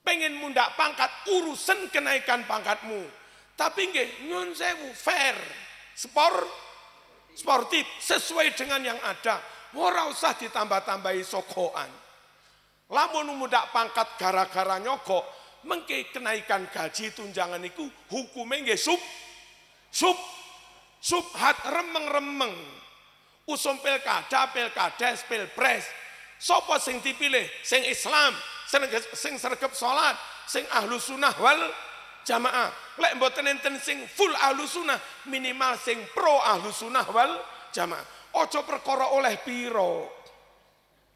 Pengen mundak pangkat, urusan kenaikan pangkatmu. Tapi nggih nyun sewu fair, sport sportif sesuai dengan yang ada. Ora usah ditambah-tambahi sokoan. Lamun mundak pangkat gara-gara nyogok, mengke kenaikan gaji tunjangan iku hukume nggih sub sub subhat remeng-remeng. Usum pilkada, pilkades, pilpres, Sopo sing dipilih? Sing Islam, sing, sing sergap sholat, sing ahlu sunnah wal jamaah. Lek mboten enten sing full ahlu sunnah, minimal sing pro ahlu sunnah wal jamaah. Ojo perkara oleh piro.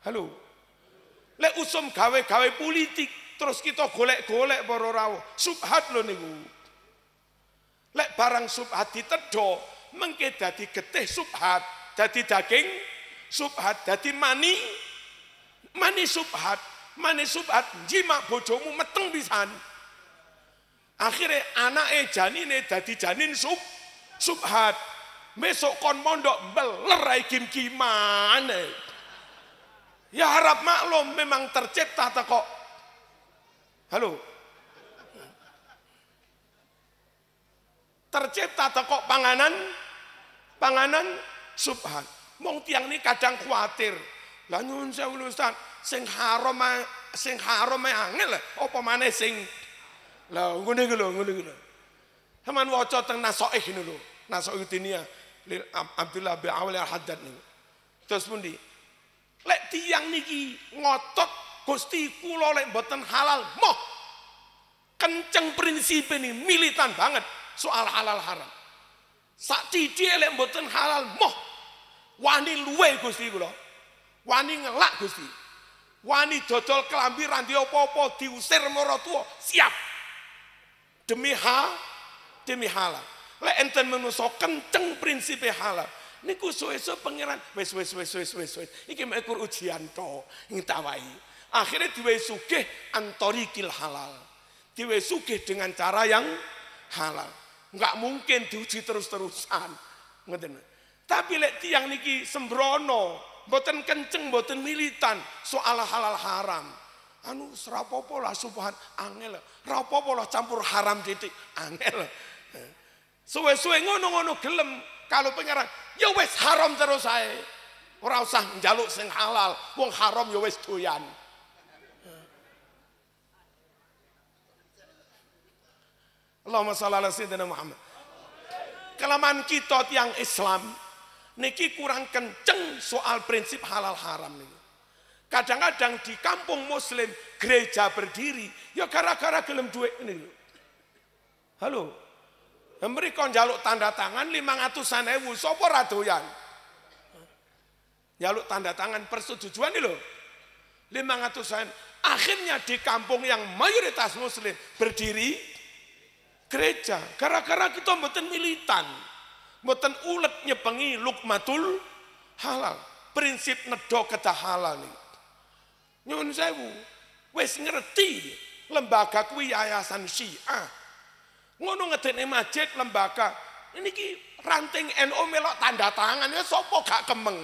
Halo. Lek usum gawe-gawe politik terus kita golek-golek para rawuh. Subhat lho niku. Lek barang subhat ditedo, mengke dadi getih subhat, dadi daging subhat, dadi mani Manis subhat, manis subhat jima bojomu meteng pisan. Akhirnya anak anake janine dadi janin sub subhat. Besok kon mondok belerai kim kimane. Ya harap maklum memang tercipta tekok. Halo. Tercipta tekok panganan panganan subhat. Mong tiang ini kadang khawatir lah nyuwun sewu Ustaz, sing haram sing haram angel apa maneh sing Lah ngene iki lho, ngene iki lho. Saman waca teng nasoih ngene lho. Nasoih dunia ya, lil Abdullah bin Awli al-Haddad niku. Terus pundi? Lek tiang niki ngotot Gusti kula lek mboten halal moh. Kenceng prinsip ini militan banget soal halal haram. Sak titik lek mboten halal moh. Wani luwe Gusti kula. Wani ngelak Gusti. Wani dodol kelambi randi apa-apa diusir moro tua, siap. Demi hal demi halal. Lek enten menuso kenceng prinsip halal. Niku suwe-suwe pangeran wis wis wis wis wis wis. Iki mek ujian to ngitawai. Akhirnya diwe sugih antorikil halal. Diwe sugih dengan cara yang halal. Enggak mungkin diuji terus-terusan. Ngeten. Tapi lek tiang niki sembrono boten kenceng, boten militan soal halal haram. Anu serapopo lah subhan angel, rapopo lah campur haram titik angel. Suwe-suwe ngono-ngono gelem kalau pengarang ya wes haram terus saya. Ora usah njaluk sing halal, wong haram ya wes doyan. Allahumma shalli ala sayyidina Muhammad. Kelaman kita yang Islam niki kurang kenceng soal prinsip halal haram ini. Kadang-kadang di kampung muslim gereja berdiri ya gara-gara gelem duit ini. Halo. Ya Memberi konjaluk jaluk tanda tangan lima ratusan ewu sapa yang Jaluk tanda tangan persetujuan loh. lima ratusan. akhirnya di kampung yang mayoritas muslim berdiri gereja gara-gara kita mboten militan. Mboten ulet nyepengi lukmatul halal. Prinsip nedho kata halal nih. Nyun sewu, wis ngerti lembaga kuwi yayasan Syiah. Ngono ngedene masjid lembaga. Ini ki ranting NO melok tanda tangan ya sapa gak kemeng.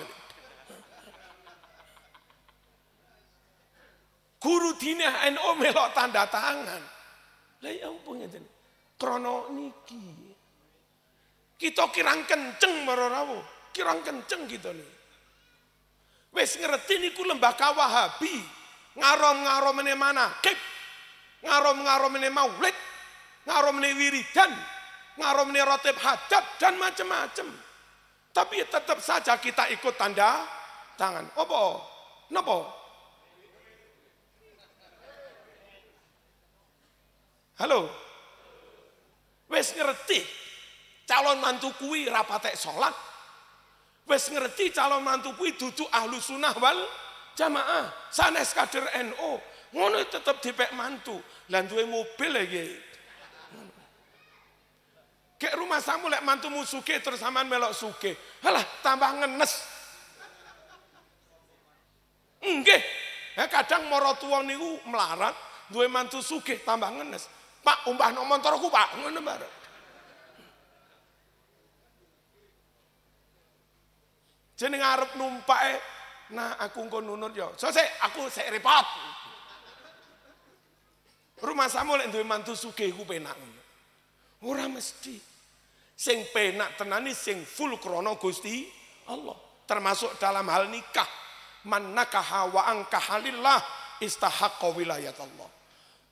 Guru dinah NO melok tanda tangan. Lah ya ampun ngeten. Krono niki. Kita kirang kenceng mararawo, kirang kenceng gitu nih. Wes ngerti niku lembaga Wahabi, ngarom-ngarom mana mana? Kip. Ngarom-ngarom mana maulid, ngarom ini wiridan, ngarom mana rotib hadap, dan macam-macam. Tapi tetap saja kita ikut tanda tangan. Opo? Nopo? Halo? Wes ngerti Calon mantu kuwi rapatek sholat, wes ngerti calon mantu kuwi duduk ahlu sunnah wal jamaah. Sanes kader NO. Ngono tetep dipek mantu. dan duwe mobil lagi, ya, Kiai. Kek rumah samu lek mantumu suke terus saman melok suke. Halah tambah ngenes. enggih, Ya, kadang moro tua niku melarat duwe mantu sugih tambah ngenes. Pak umpah no motorku Pak, ngono bareng. Jeneng arep numpake, nah aku engko nunut yo. Sose aku sik repot. Rumah samu lek duwe mantu sugih ku penak. Ora mesti. Sing penak tenane sing full krono Gusti Allah. Termasuk dalam hal nikah. Man nakaha wa angkahalillah istahaqqa wilayat Allah.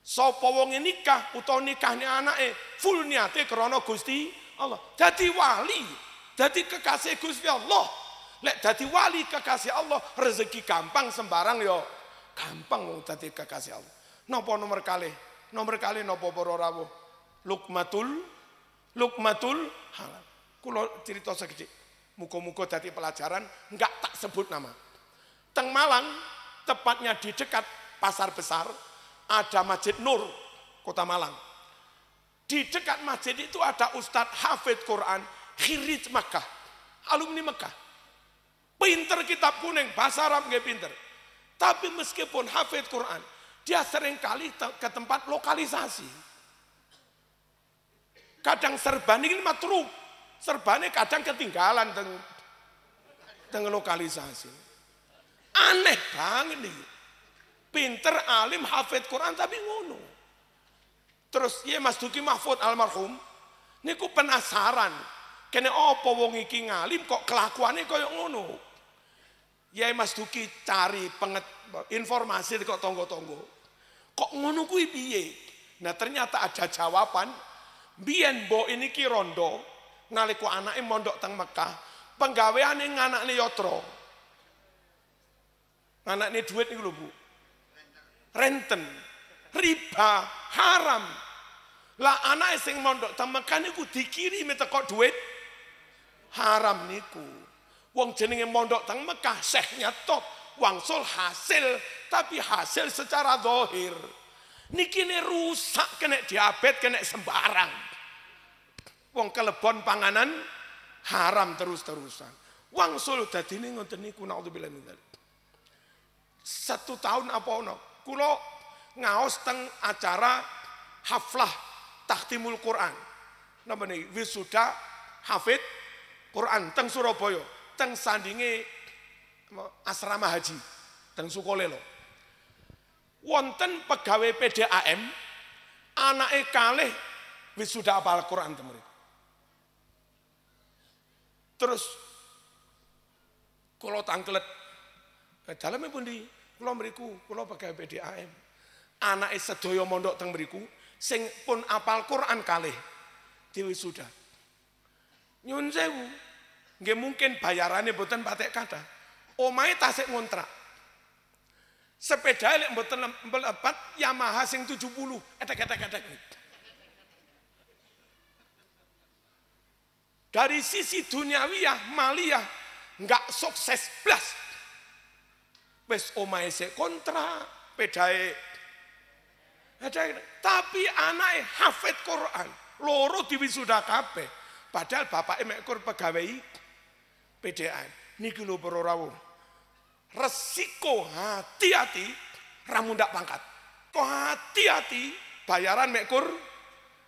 Sapa wong e nikah utawa nikahne anake full niate krono Gusti Allah. Jadi wali, jadi kekasih Gusti Allah. Lek jadi wali kekasih Allah, rezeki gampang sembarang yo. Gampang wong jadi kekasih Allah. Nopo nomor kali Nomor kali nopo boro rawuh? Lukmatul Lukmatul halal. Kulo cerita sedikit muko muko jadi pelajaran, enggak tak sebut nama. Teng Malang, tepatnya di dekat pasar besar, ada Masjid Nur, Kota Malang. Di dekat masjid itu ada Ustadz Hafid Quran, Khirij Makkah, alumni Makkah Pinter kitab kuning, bahasa Arab gak pinter. Tapi meskipun hafid Quran, dia seringkali ke tempat lokalisasi. Kadang serban ini matruk, serbannya kadang ketinggalan dengan lokalisasi. Aneh banget nih. Pinter alim hafid Quran tapi ngono. Terus ya Mas Duki Mahfud almarhum, ku penasaran. Kene opo wong iki ngalim kok kelakuannya kaya ngono. Yai Mas Duki cari penget, informasi kok tonggo-tonggo. Kok ngono kuwi piye? Nah ternyata ada jawaban. Biyen bo ini ki rondo anak anake mondok teng Mekah, penggaweane nganakne yotro. Anakne duit niku lho, Bu. Renten. Riba haram. Lah anake sing mondok teng Mekah niku dikirimi teko duit haram niku. Wong jenenge mondok teng Mekah sehnya top, wangsul hasil tapi hasil secara dohir. Niki ini rusak kena diabet kena sembarang. Wong kelebon panganan haram terus-terusan. Wangsul dadine ini niku naudzubillah min Satu tahun apa ono? Kulo ngaos teng acara haflah tahtimul Quran. Namanya wisuda hafid Quran teng Surabaya teng sandinge asrama haji teng Sukolelo. Wonten pegawai PDAM anake kalih wis sudah apal Quran temen. Terus kalau tangklet eh, pun di, kalau mriku, kalau pegawai PDAM. Anake sedoyo mondok teng mriku sing pun apal Quran kalih dhewe sudah. Nyun sewu, nggak mungkin bayarannya buatan batik kata. Omai tasik ngontrak. Sepeda lek mboten melepat Yamaha sing 70 kata kata etek Dari sisi duniawiyah, maliyah nggak sukses my, Wes Omai sik kontrak, pedae tapi anak hafid Quran, loro sudah kape, Padahal bapaknya mekur pegawai PDAM. Niki lho berorawu, Resiko hati-hati ramu ndak pangkat. Kok hati-hati bayaran mekur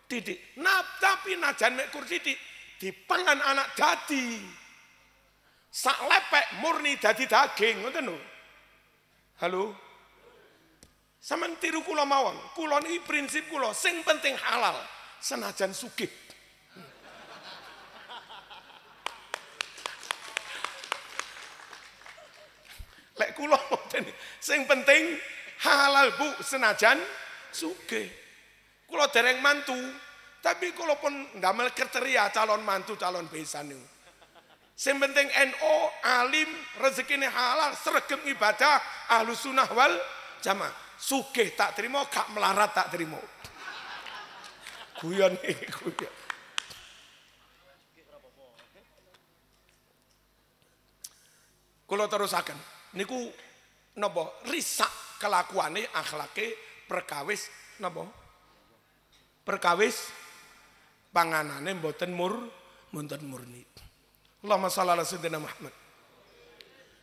titik. Nah, tapi najan mekur titik di pangan anak dadi. Sak lepek murni dadi daging, ngoten Halo. Sementiru tiru kula mawon. Kula niki prinsip kula sing penting halal senajan sugih. kula mboten. Sing penting halal Bu senajan suge. Kula dereng mantu, tapi kula pun ndamel kriteria calon mantu calon besan niku. Sing penting NO, alim, rezekine halal, sregep ibadah, ahlu sunnah wal jamaah. Sugih tak terima, gak melarat tak terima. Guyon nih guyon. Kulo akan niku nopo risak kelakuane akhlake perkawis nopo perkawis panganane mboten mur mboten murni Allahumma shalli ala sayyidina Muhammad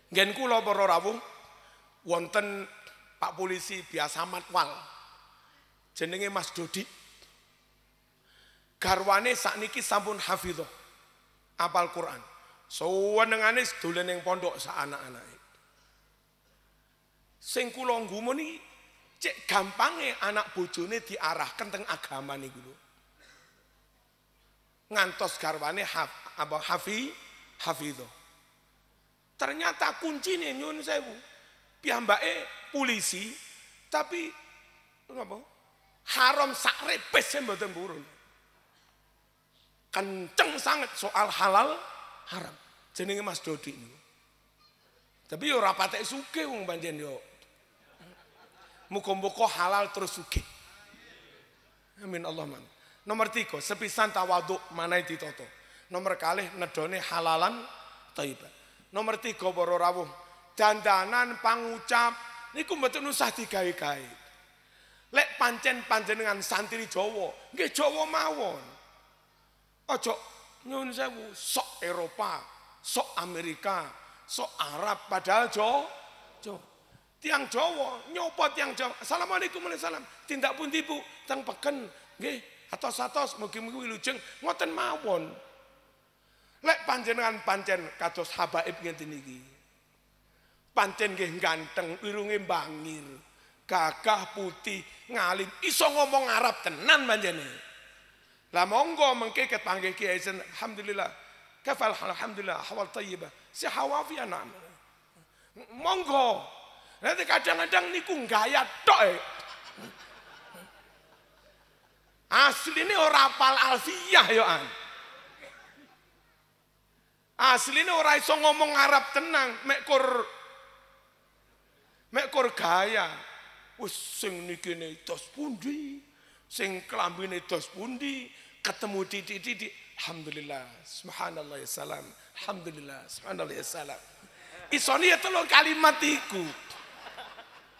Gen kula para rawuh wonten Pak polisi biasa matwal jenenge Mas Dodi garwane sakniki sampun hafidhah apal Quran sowenengane dolen yang pondok sak anak-anake Sing kula gumun iki cek gampange anak bojone diarahkan teng agama niku lho. Ngantos garwane haf, apa hafi hafidho. Ternyata kuncine nyun saya sewu. Piyambake polisi tapi apa? Haram sak repes mboten purun. Kenceng sangat soal halal haram. Jenenge Mas Dodi niku. Tapi yo rapate suke wong panjen yo Muka-muka halal terus suki. Amin Allah man. Nomor tiga, sepisan tawaduk itu toto. Nomor kali, nedone halalan taibat. Nomor tiga para rawuh dandanan pangucap ini mboten usah digawe-gawe. Lek pancen panjenengan santri Jawa, nggih Jawa mawon. Ojo nyun sewu sok Eropa, sok Amerika, sok Arab padahal Jawa tiang Jawa nyopot tiang Jawa assalamualaikum waalaikumsalam tindak pun tipu tang peken nggih atau satu mungkin mungkin wilujeng ngoten mawon lek panjenengan pancen kados habaib ngerti niki. pancen nggih ganteng irunge bangir gagah putih ngalim iso ngomong Arab tenan panjene lah monggo mengke ketanggih kiai alhamdulillah kafal alhamdulillah hawal tayyibah. Si hawafi anam monggo Nanti kadang-kadang niku gaya tok eh. Asli ini orang apal alfiah yo an. Asli ini orang iso ngomong Arab tenang, mekor mekor gaya. Wes sing niki ne dos pundi, sing kelambine dos pundi, ketemu titik-titik Alhamdulillah, subhanallah ya salam. Alhamdulillah, subhanallah ya salam. Isoni ya tolong kalimat iku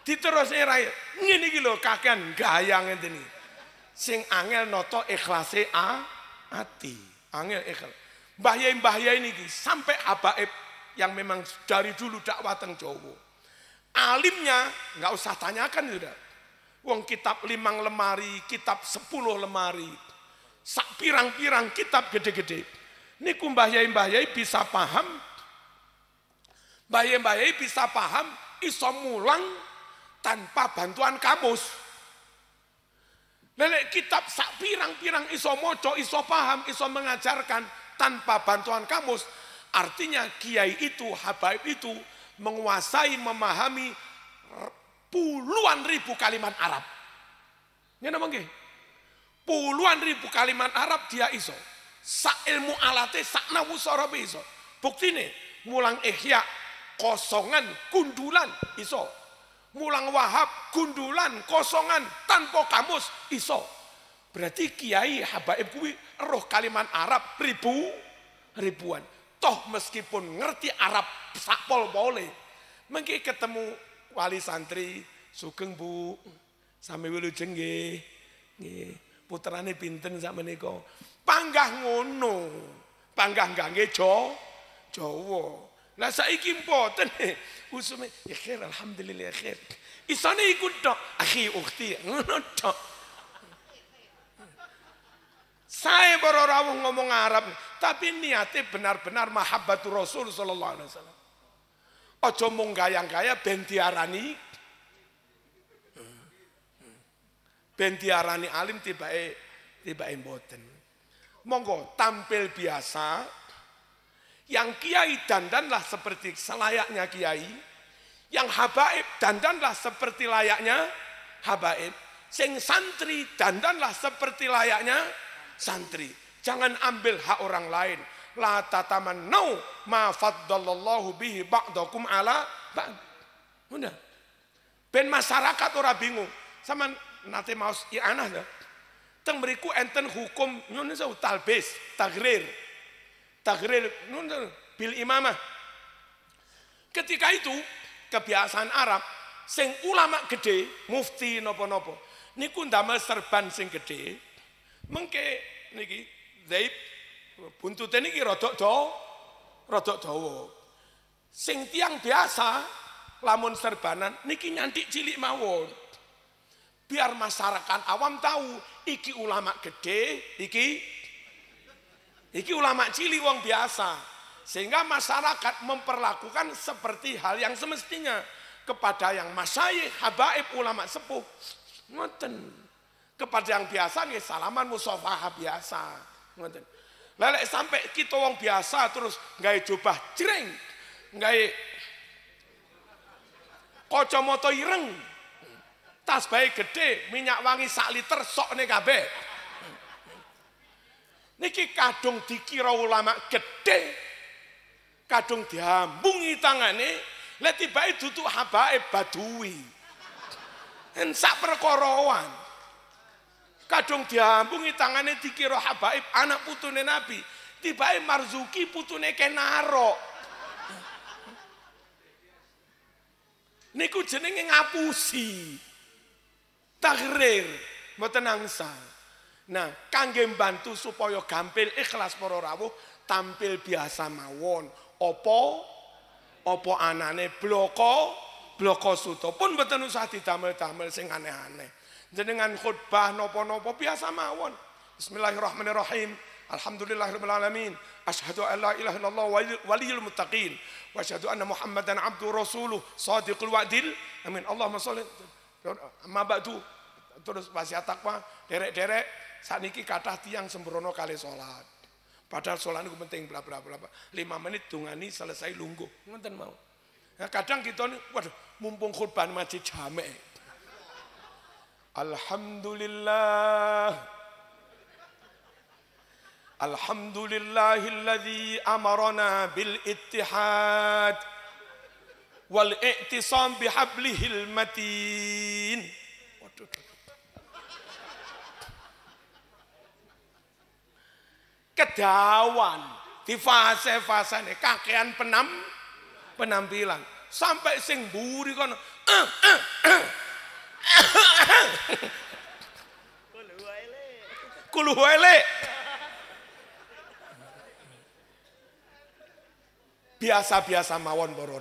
diterus ra ngene iki lho kakean gaya ngene iki. Sing angel noto ikhlase a ati. Angel ikhlas. bahaya Yai Mbah Yai sampai apa yang memang dari dulu dakwah teng Jawa. Alimnya nggak usah tanyakan sudah. uang kitab limang lemari, kitab sepuluh lemari, sak pirang-pirang kitab gede-gede. ini kumbahaya Yai Mbah Yai bisa paham bahaya Yai Mbah Yai bisa paham iso mulang tanpa bantuan kamus. Lelek kitab sak pirang-pirang iso moco, iso paham, iso mengajarkan tanpa bantuan kamus. Artinya kiai itu, habaib itu menguasai, memahami puluhan ribu kalimat Arab. Ini namanya Puluhan ribu kalimat Arab dia iso. Sak ilmu alate, sak nawu sorobe iso. Bukti nih, mulang ihya, kosongan, kundulan, iso mulang wahab, gundulan, kosongan, tanpa kamus, iso. Berarti kiai habaib kuwi roh kaliman Arab ribu ribuan. Toh meskipun ngerti Arab sakpol boleh. mungkin ketemu wali santri, sugeng bu, sami wilujeng nggih. Nggih, putrane pinten sak Panggah ngono. Panggah gangge jo, Jawa. Lah saiki mboten. Usume ya khair alhamdulillah ya khair. Isane iku tok, akhi ukhti ngono tok. Saya baru rawuh ngomong Arab, tapi niatnya benar-benar mahabbatul Rasul sallallahu alaihi wasallam. Ojo mung gaya gaya ben diarani ben diarani alim tibae tibae mboten. Monggo tampil biasa, yang kiai dandanlah seperti selayaknya kiai. Yang habaib dandanlah seperti layaknya habaib. Sing santri dandanlah seperti layaknya santri. Jangan ambil hak orang lain. La no ma faddalallahu bihi ba'dakum ala ba'd. Udah. Ben masyarakat ora bingung. Sama nate mau i'anah ya. Teng mriku enten hukum nyun talbis, tagrir. Takrir bil imamah. Ketika itu kebiasaan Arab sing ulama gede, mufti nopo-nopo. Niku ndamel serban sing gede. Mengke niki Zaid buntute niki rodok do rodok dawa. Sing tiang biasa lamun serbanan niki nyantik cilik mawon. Biar masyarakat awam tahu iki ulama gede, iki Iki ulama cili wong biasa. Sehingga masyarakat memperlakukan seperti hal yang semestinya kepada yang masyayikh, habaib, ulama sepuh. Ngoten. Kepada yang biasa nih salaman musofah biasa. Ngoten. Lelek sampai kita wong biasa terus nggak jubah cireng nggak kocomoto ireng, tas baik gede, minyak wangi sak liter sok nih kabeh. Niki kadung dikira ulama gede. Kadung diambungi tangane, lek tibake dutuk habaib badui. En sak perkorowan. Kadung diambungi tangane dikira habaib anak putune Nabi. Tibae Marzuki putune Kenaro. Niku jenenge ngapusi. Takrir, mboten nangsa, Nah, kangge bantu supaya gampil ikhlas para rawuh tampil biasa mawon. Opo opo anane bloko bloko suto pun mboten usah ditamel-tamel sing aneh-aneh. Jenengan khutbah nopo-nopo biasa mawon. Bismillahirrahmanirrahim. Alhamdulillahirabbil alamin. Asyhadu an la ilaha illallah waliyul muttaqin wa asyhadu anna Muhammadan abdu rasuluh sadiqul wa'dil. Amin. Allahumma sholli. Ma ba'du. Terus wasiat takwa, derek-derek saniki kata tiang sembrono kali sholat, Padahal sholat itu penting bla bla bla. Lima menit tungani selesai lunggu, Ngeten mau. Nah, kadang kita ini, waduh, mumpung khutbah masih jame. Alhamdulillah. bil ittihad wal امرنا bihablihil matin. Waduh, waduh. kedawan di fase-fase ini kakean penam penampilan sampai sing buri kono eh, eh, eh, kuluwele biasa-biasa mawon boro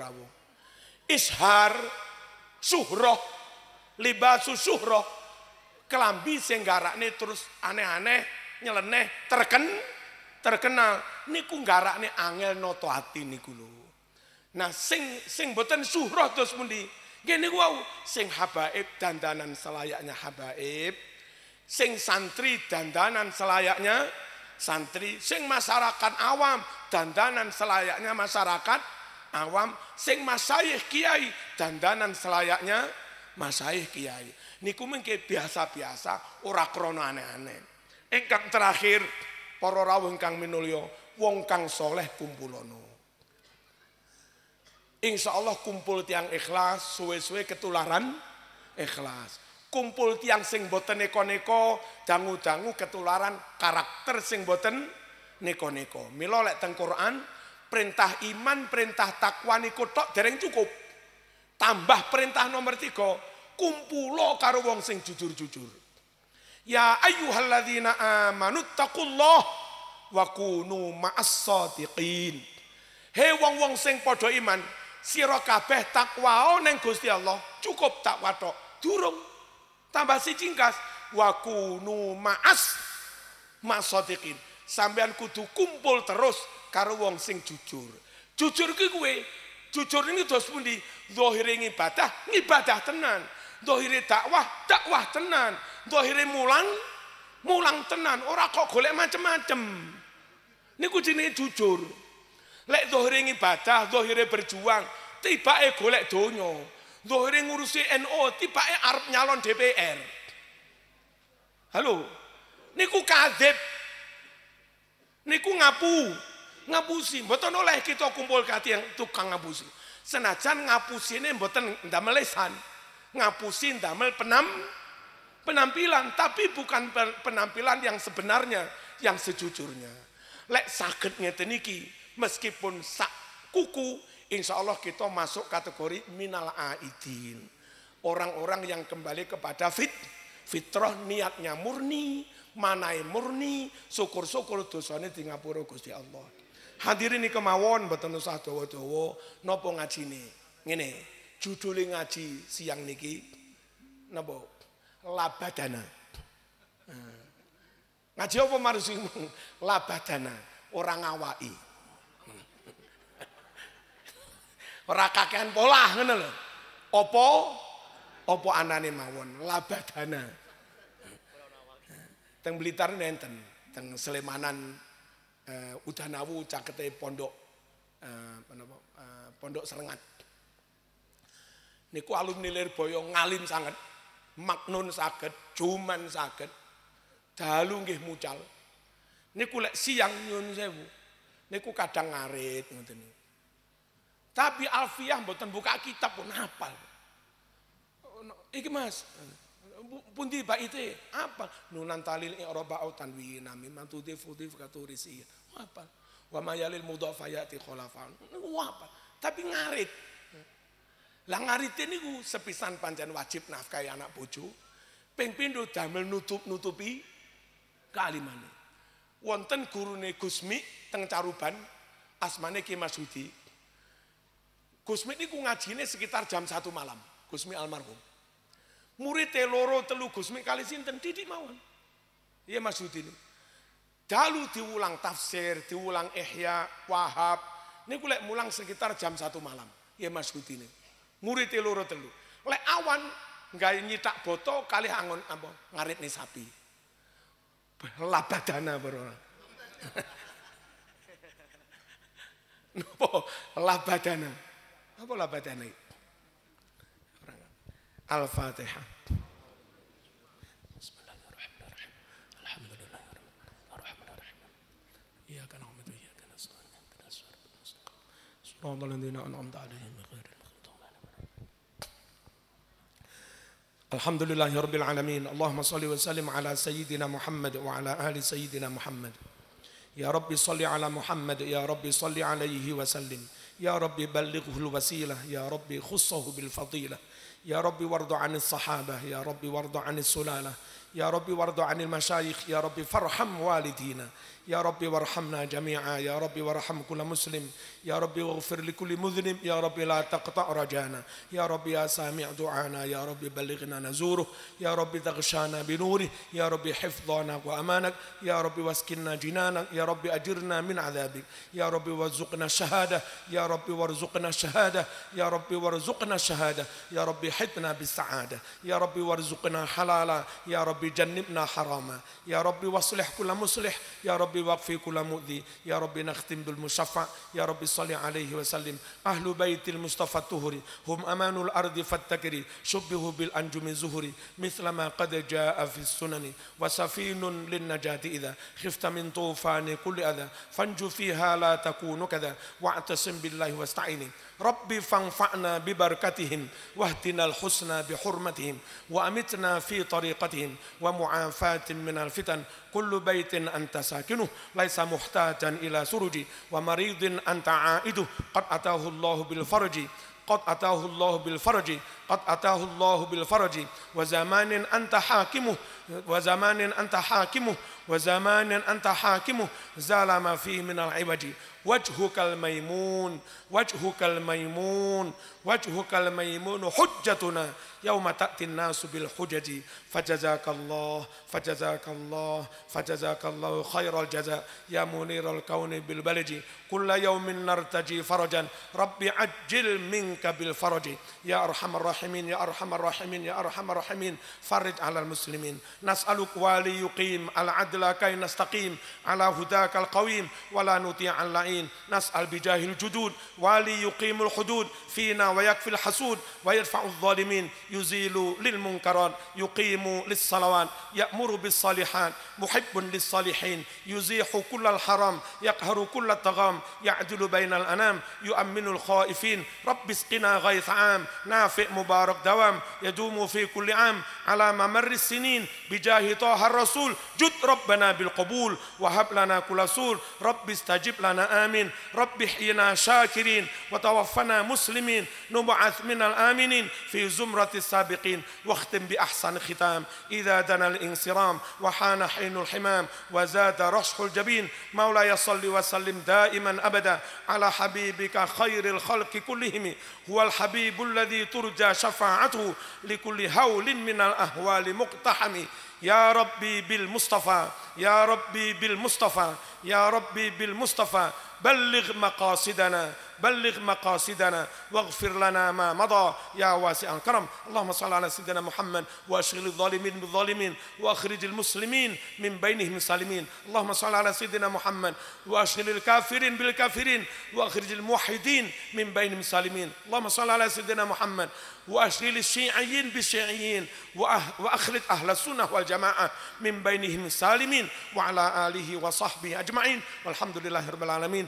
ishar suhroh libasu suhroh kelambi singgarak ini terus aneh-aneh nyeleneh terken terkenal niku nih angel noto hati niku lo, Nah sing sing boten suhroh terus mundi. Gini wau sing habaib dandanan selayaknya habaib, sing santri dandanan selayaknya santri, sing masyarakat awam dandanan selayaknya masyarakat awam, sing masayih kiai dandanan selayaknya masayih kiai. Niku mengke biasa-biasa ora krana aneh-aneh. Ingkang terakhir para rawuh kang minulya, wong kang soleh kumpulono. Insya Allah kumpul tiang ikhlas, suwe-suwe ketularan ikhlas. Kumpul tiang sing boten neko-neko, dangu-dangu ketularan karakter sing boten neko-neko. Mila lek teng Quran, perintah iman, perintah takwa niku tok dereng cukup. Tambah perintah nomor tiga, kumpulo karo wong sing jujur-jujur. Ya ayyuhalladzina amanu taqullah wa kunu maas He wong-wong sing padha iman, sira kabeh takwao ning Gusti Allah, cukup takwa tok. Durung tambah si cingkas wa kunu ma'as ma'sadiqin. Sampean kudu kumpul terus karo wong sing jujur. Jujur ki kuwe, jujur ini dos pundi? Zahire ngibadah, ngibadah tenan. dohire dakwah dakwah tenan dohire mulang mulang tenan ora kok golek macam-macam. macem niku jenenge jujur lek dohire ngibadah dohire berjuang tibake golek donya dohire ngurusi NO tibake arep nyalon DPR halo niku kadzib niku ngapu ngapusi mboten oleh kita kumpul kati yang tukang ngapusi senajan ngapusine mboten ndamel lisan ngapusin damel penam penampilan tapi bukan penampilan yang sebenarnya yang sejujurnya lek sakit ngeteniki meskipun sak kuku insya Allah kita masuk kategori minal aidin orang-orang yang kembali kepada fit fitrah niatnya murni manai murni syukur-syukur dosane di ngapura Gusti Allah hadirin ini kemawon betul usah dawa-dawa napa ngajine ngene judul ngaji siang niki nopo labadana eh, ngaji apa marusimu labadana orang awai ora kakehan pola ngene lho apa apa anane mawon labadana eh, teng blitar nenten teng selemanan uh, eh, udanawu cakete pondok uh, pondok uh, Niku alumni Lirboyo ngalim sangat, maknun sakit cuman sakit dalu nggih mucal. Niku lek siang nyun sewu. Niku kadang ngarit ngoten Tapi Alfiah mboten buka kitab pun hafal. Iki Mas, pun tiba itu apa? Nunan talil autan wi nami mantu mantuti futif katurisi. Apa? Wa mayalil mudhafayati kholafan Apa? Tapi ngarit. Lah ini niku sepisan pancen wajib nafkahi anak bojo. Ping pindho damel nutup-nutupi kalimane. Wonten gurune Gusmi teng Caruban asmane Ki Mas Hudi. Gusmi niku ngajine sekitar jam satu malam. Gusmi almarhum. Murid loro telu Gusmi kali sinten didik mawon. Iya Mas Hudi niku. Dalu diulang tafsir, diulang ehya wahab. Ini lek mulang sekitar jam satu malam. Iya Mas Hudi niku. Murid e loro telu. Lek awan nggak nyitak botol kali angon apa ngarit nih sapi. Labadana berona. Nopo labadana. Apa labadana? Al-Fatihah. الحمد لله رب العالمين اللهم صل وسلم على سيدنا محمد وعلى آل سيدنا محمد يا رب صل على محمد يا رب صل عليه وسلم يا رب بلغه الوسيلة يا رب خصه بالفضيلة يا رب وارض عن الصحابة يا رب وارض عن السلالة يا رب وارض عن المشايخ يا رب فارحم والدينا يا رب وارحمنا جميعا يا رب وارحم كل مسلم يا رب واغفر لكل مذنب يا رب لا تقطع رجانا يا رب يا سامع دعانا يا رب بلغنا نزوره يا رب تغشانا بنوره يا رب حفظنا وأمانك يا رب واسكننا جنانك يا رب أجرنا من عذابك يا رب وارزقنا الشهادة يا رب وارزقنا الشهادة يا رب وارزقنا الشهادة يا رب حتنا بالسعادة يا رب وارزقنا حلالا يا رب جنبنا حراما يا رب واصلح كل مصلح يا رب ربي وقفي كل مؤذي يا رب نختم بالمشفع يا رب صل عليه وسلم أهل بيت المصطفى الطهري هم أمان الأرض فاتكري شبهوا بالأنجم الزهري مثل ما قد جاء في السنن وسفين للنجاة إذا خفت من طوفان كل أذى فانجو فيها لا تكون كذا واعتصم بالله واستعين ربي فانفعنا ببركتهم واهدنا الحسنى بحرمتهم وأمتنا في طريقتهم ومعافاة من الفتن كل بيت أنت ساكنه ليس محتاجا إلى سرج ومريض أنت عائده قد أتاه الله بالفرج قد أتاه الله بالفرج قد أتاه الله بالفرج وزمان أنت حاكمه وزمان أنت حاكمه وزمان أنت حاكمه زال ما فيه من العوج وجهك الميمون وجهك الميمون وجهك الميمون حجتنا يوم تأتي الناس بالحجج فجزاك الله فجزاك الله فجزاك الله خير الجزاء يا منير الكون بالبلج كل يوم نرتجي فرجا ربي عجل منك منك بالفرج يا أرحم الراحمين يا أرحم الراحمين يا أرحم الراحمين فرج على المسلمين نسألك ولي يقيم العدل كي نستقيم على هداك القويم ولا نطيع اللعين نسأل بجاه الجدود ولي يقيم الحدود فينا ويكفي الحسود ويرفع الظالمين يزيل للمنكرات يقيم للصلوات يأمر بالصالحات محب للصالحين يزيح كل الحرام يقهر كل الطغام يعدل بين الأنام يؤمن الخائفين رب رزقنا غيث عام نافئ مبارك دوام يدوم في كل عام على ممر السنين بجاه طه الرسول جد ربنا بالقبول وهب لنا كل سور رب استجب لنا آمين رب احينا شاكرين وتوفنا مسلمين نبعث من الآمنين في زمرة السابقين واختم بأحسن ختام إذا دنا الانصرام وحان حين الحمام وزاد رشح الجبين مولاي صل وسلم دائما أبدا على حبيبك خير الخلق كلهم هو الحبيب الذي ترجى شفاعته لكل هول من الأهوال مقتحم يا ربي بالمصطفى يا ربي بالمصطفى يا ربي بالمصطفى بلغ مقاصدنا بلغ مقاصدنا واغفر لنا ما مضى يا واسع الكرم اللهم صل على سيدنا محمد واشغل الظالمين بالظالمين واخرج المسلمين من بينهم سالمين اللهم صل على سيدنا محمد واشغل الكافرين بالكافرين واخرج الموحدين من بينهم سالمين اللهم صل على سيدنا محمد واشغل الشيعيين بالشيعيين واخرج اهل السنه والجماعه من بينهم سالمين وعلى اله وصحبه اجمعين والحمد لله رب العالمين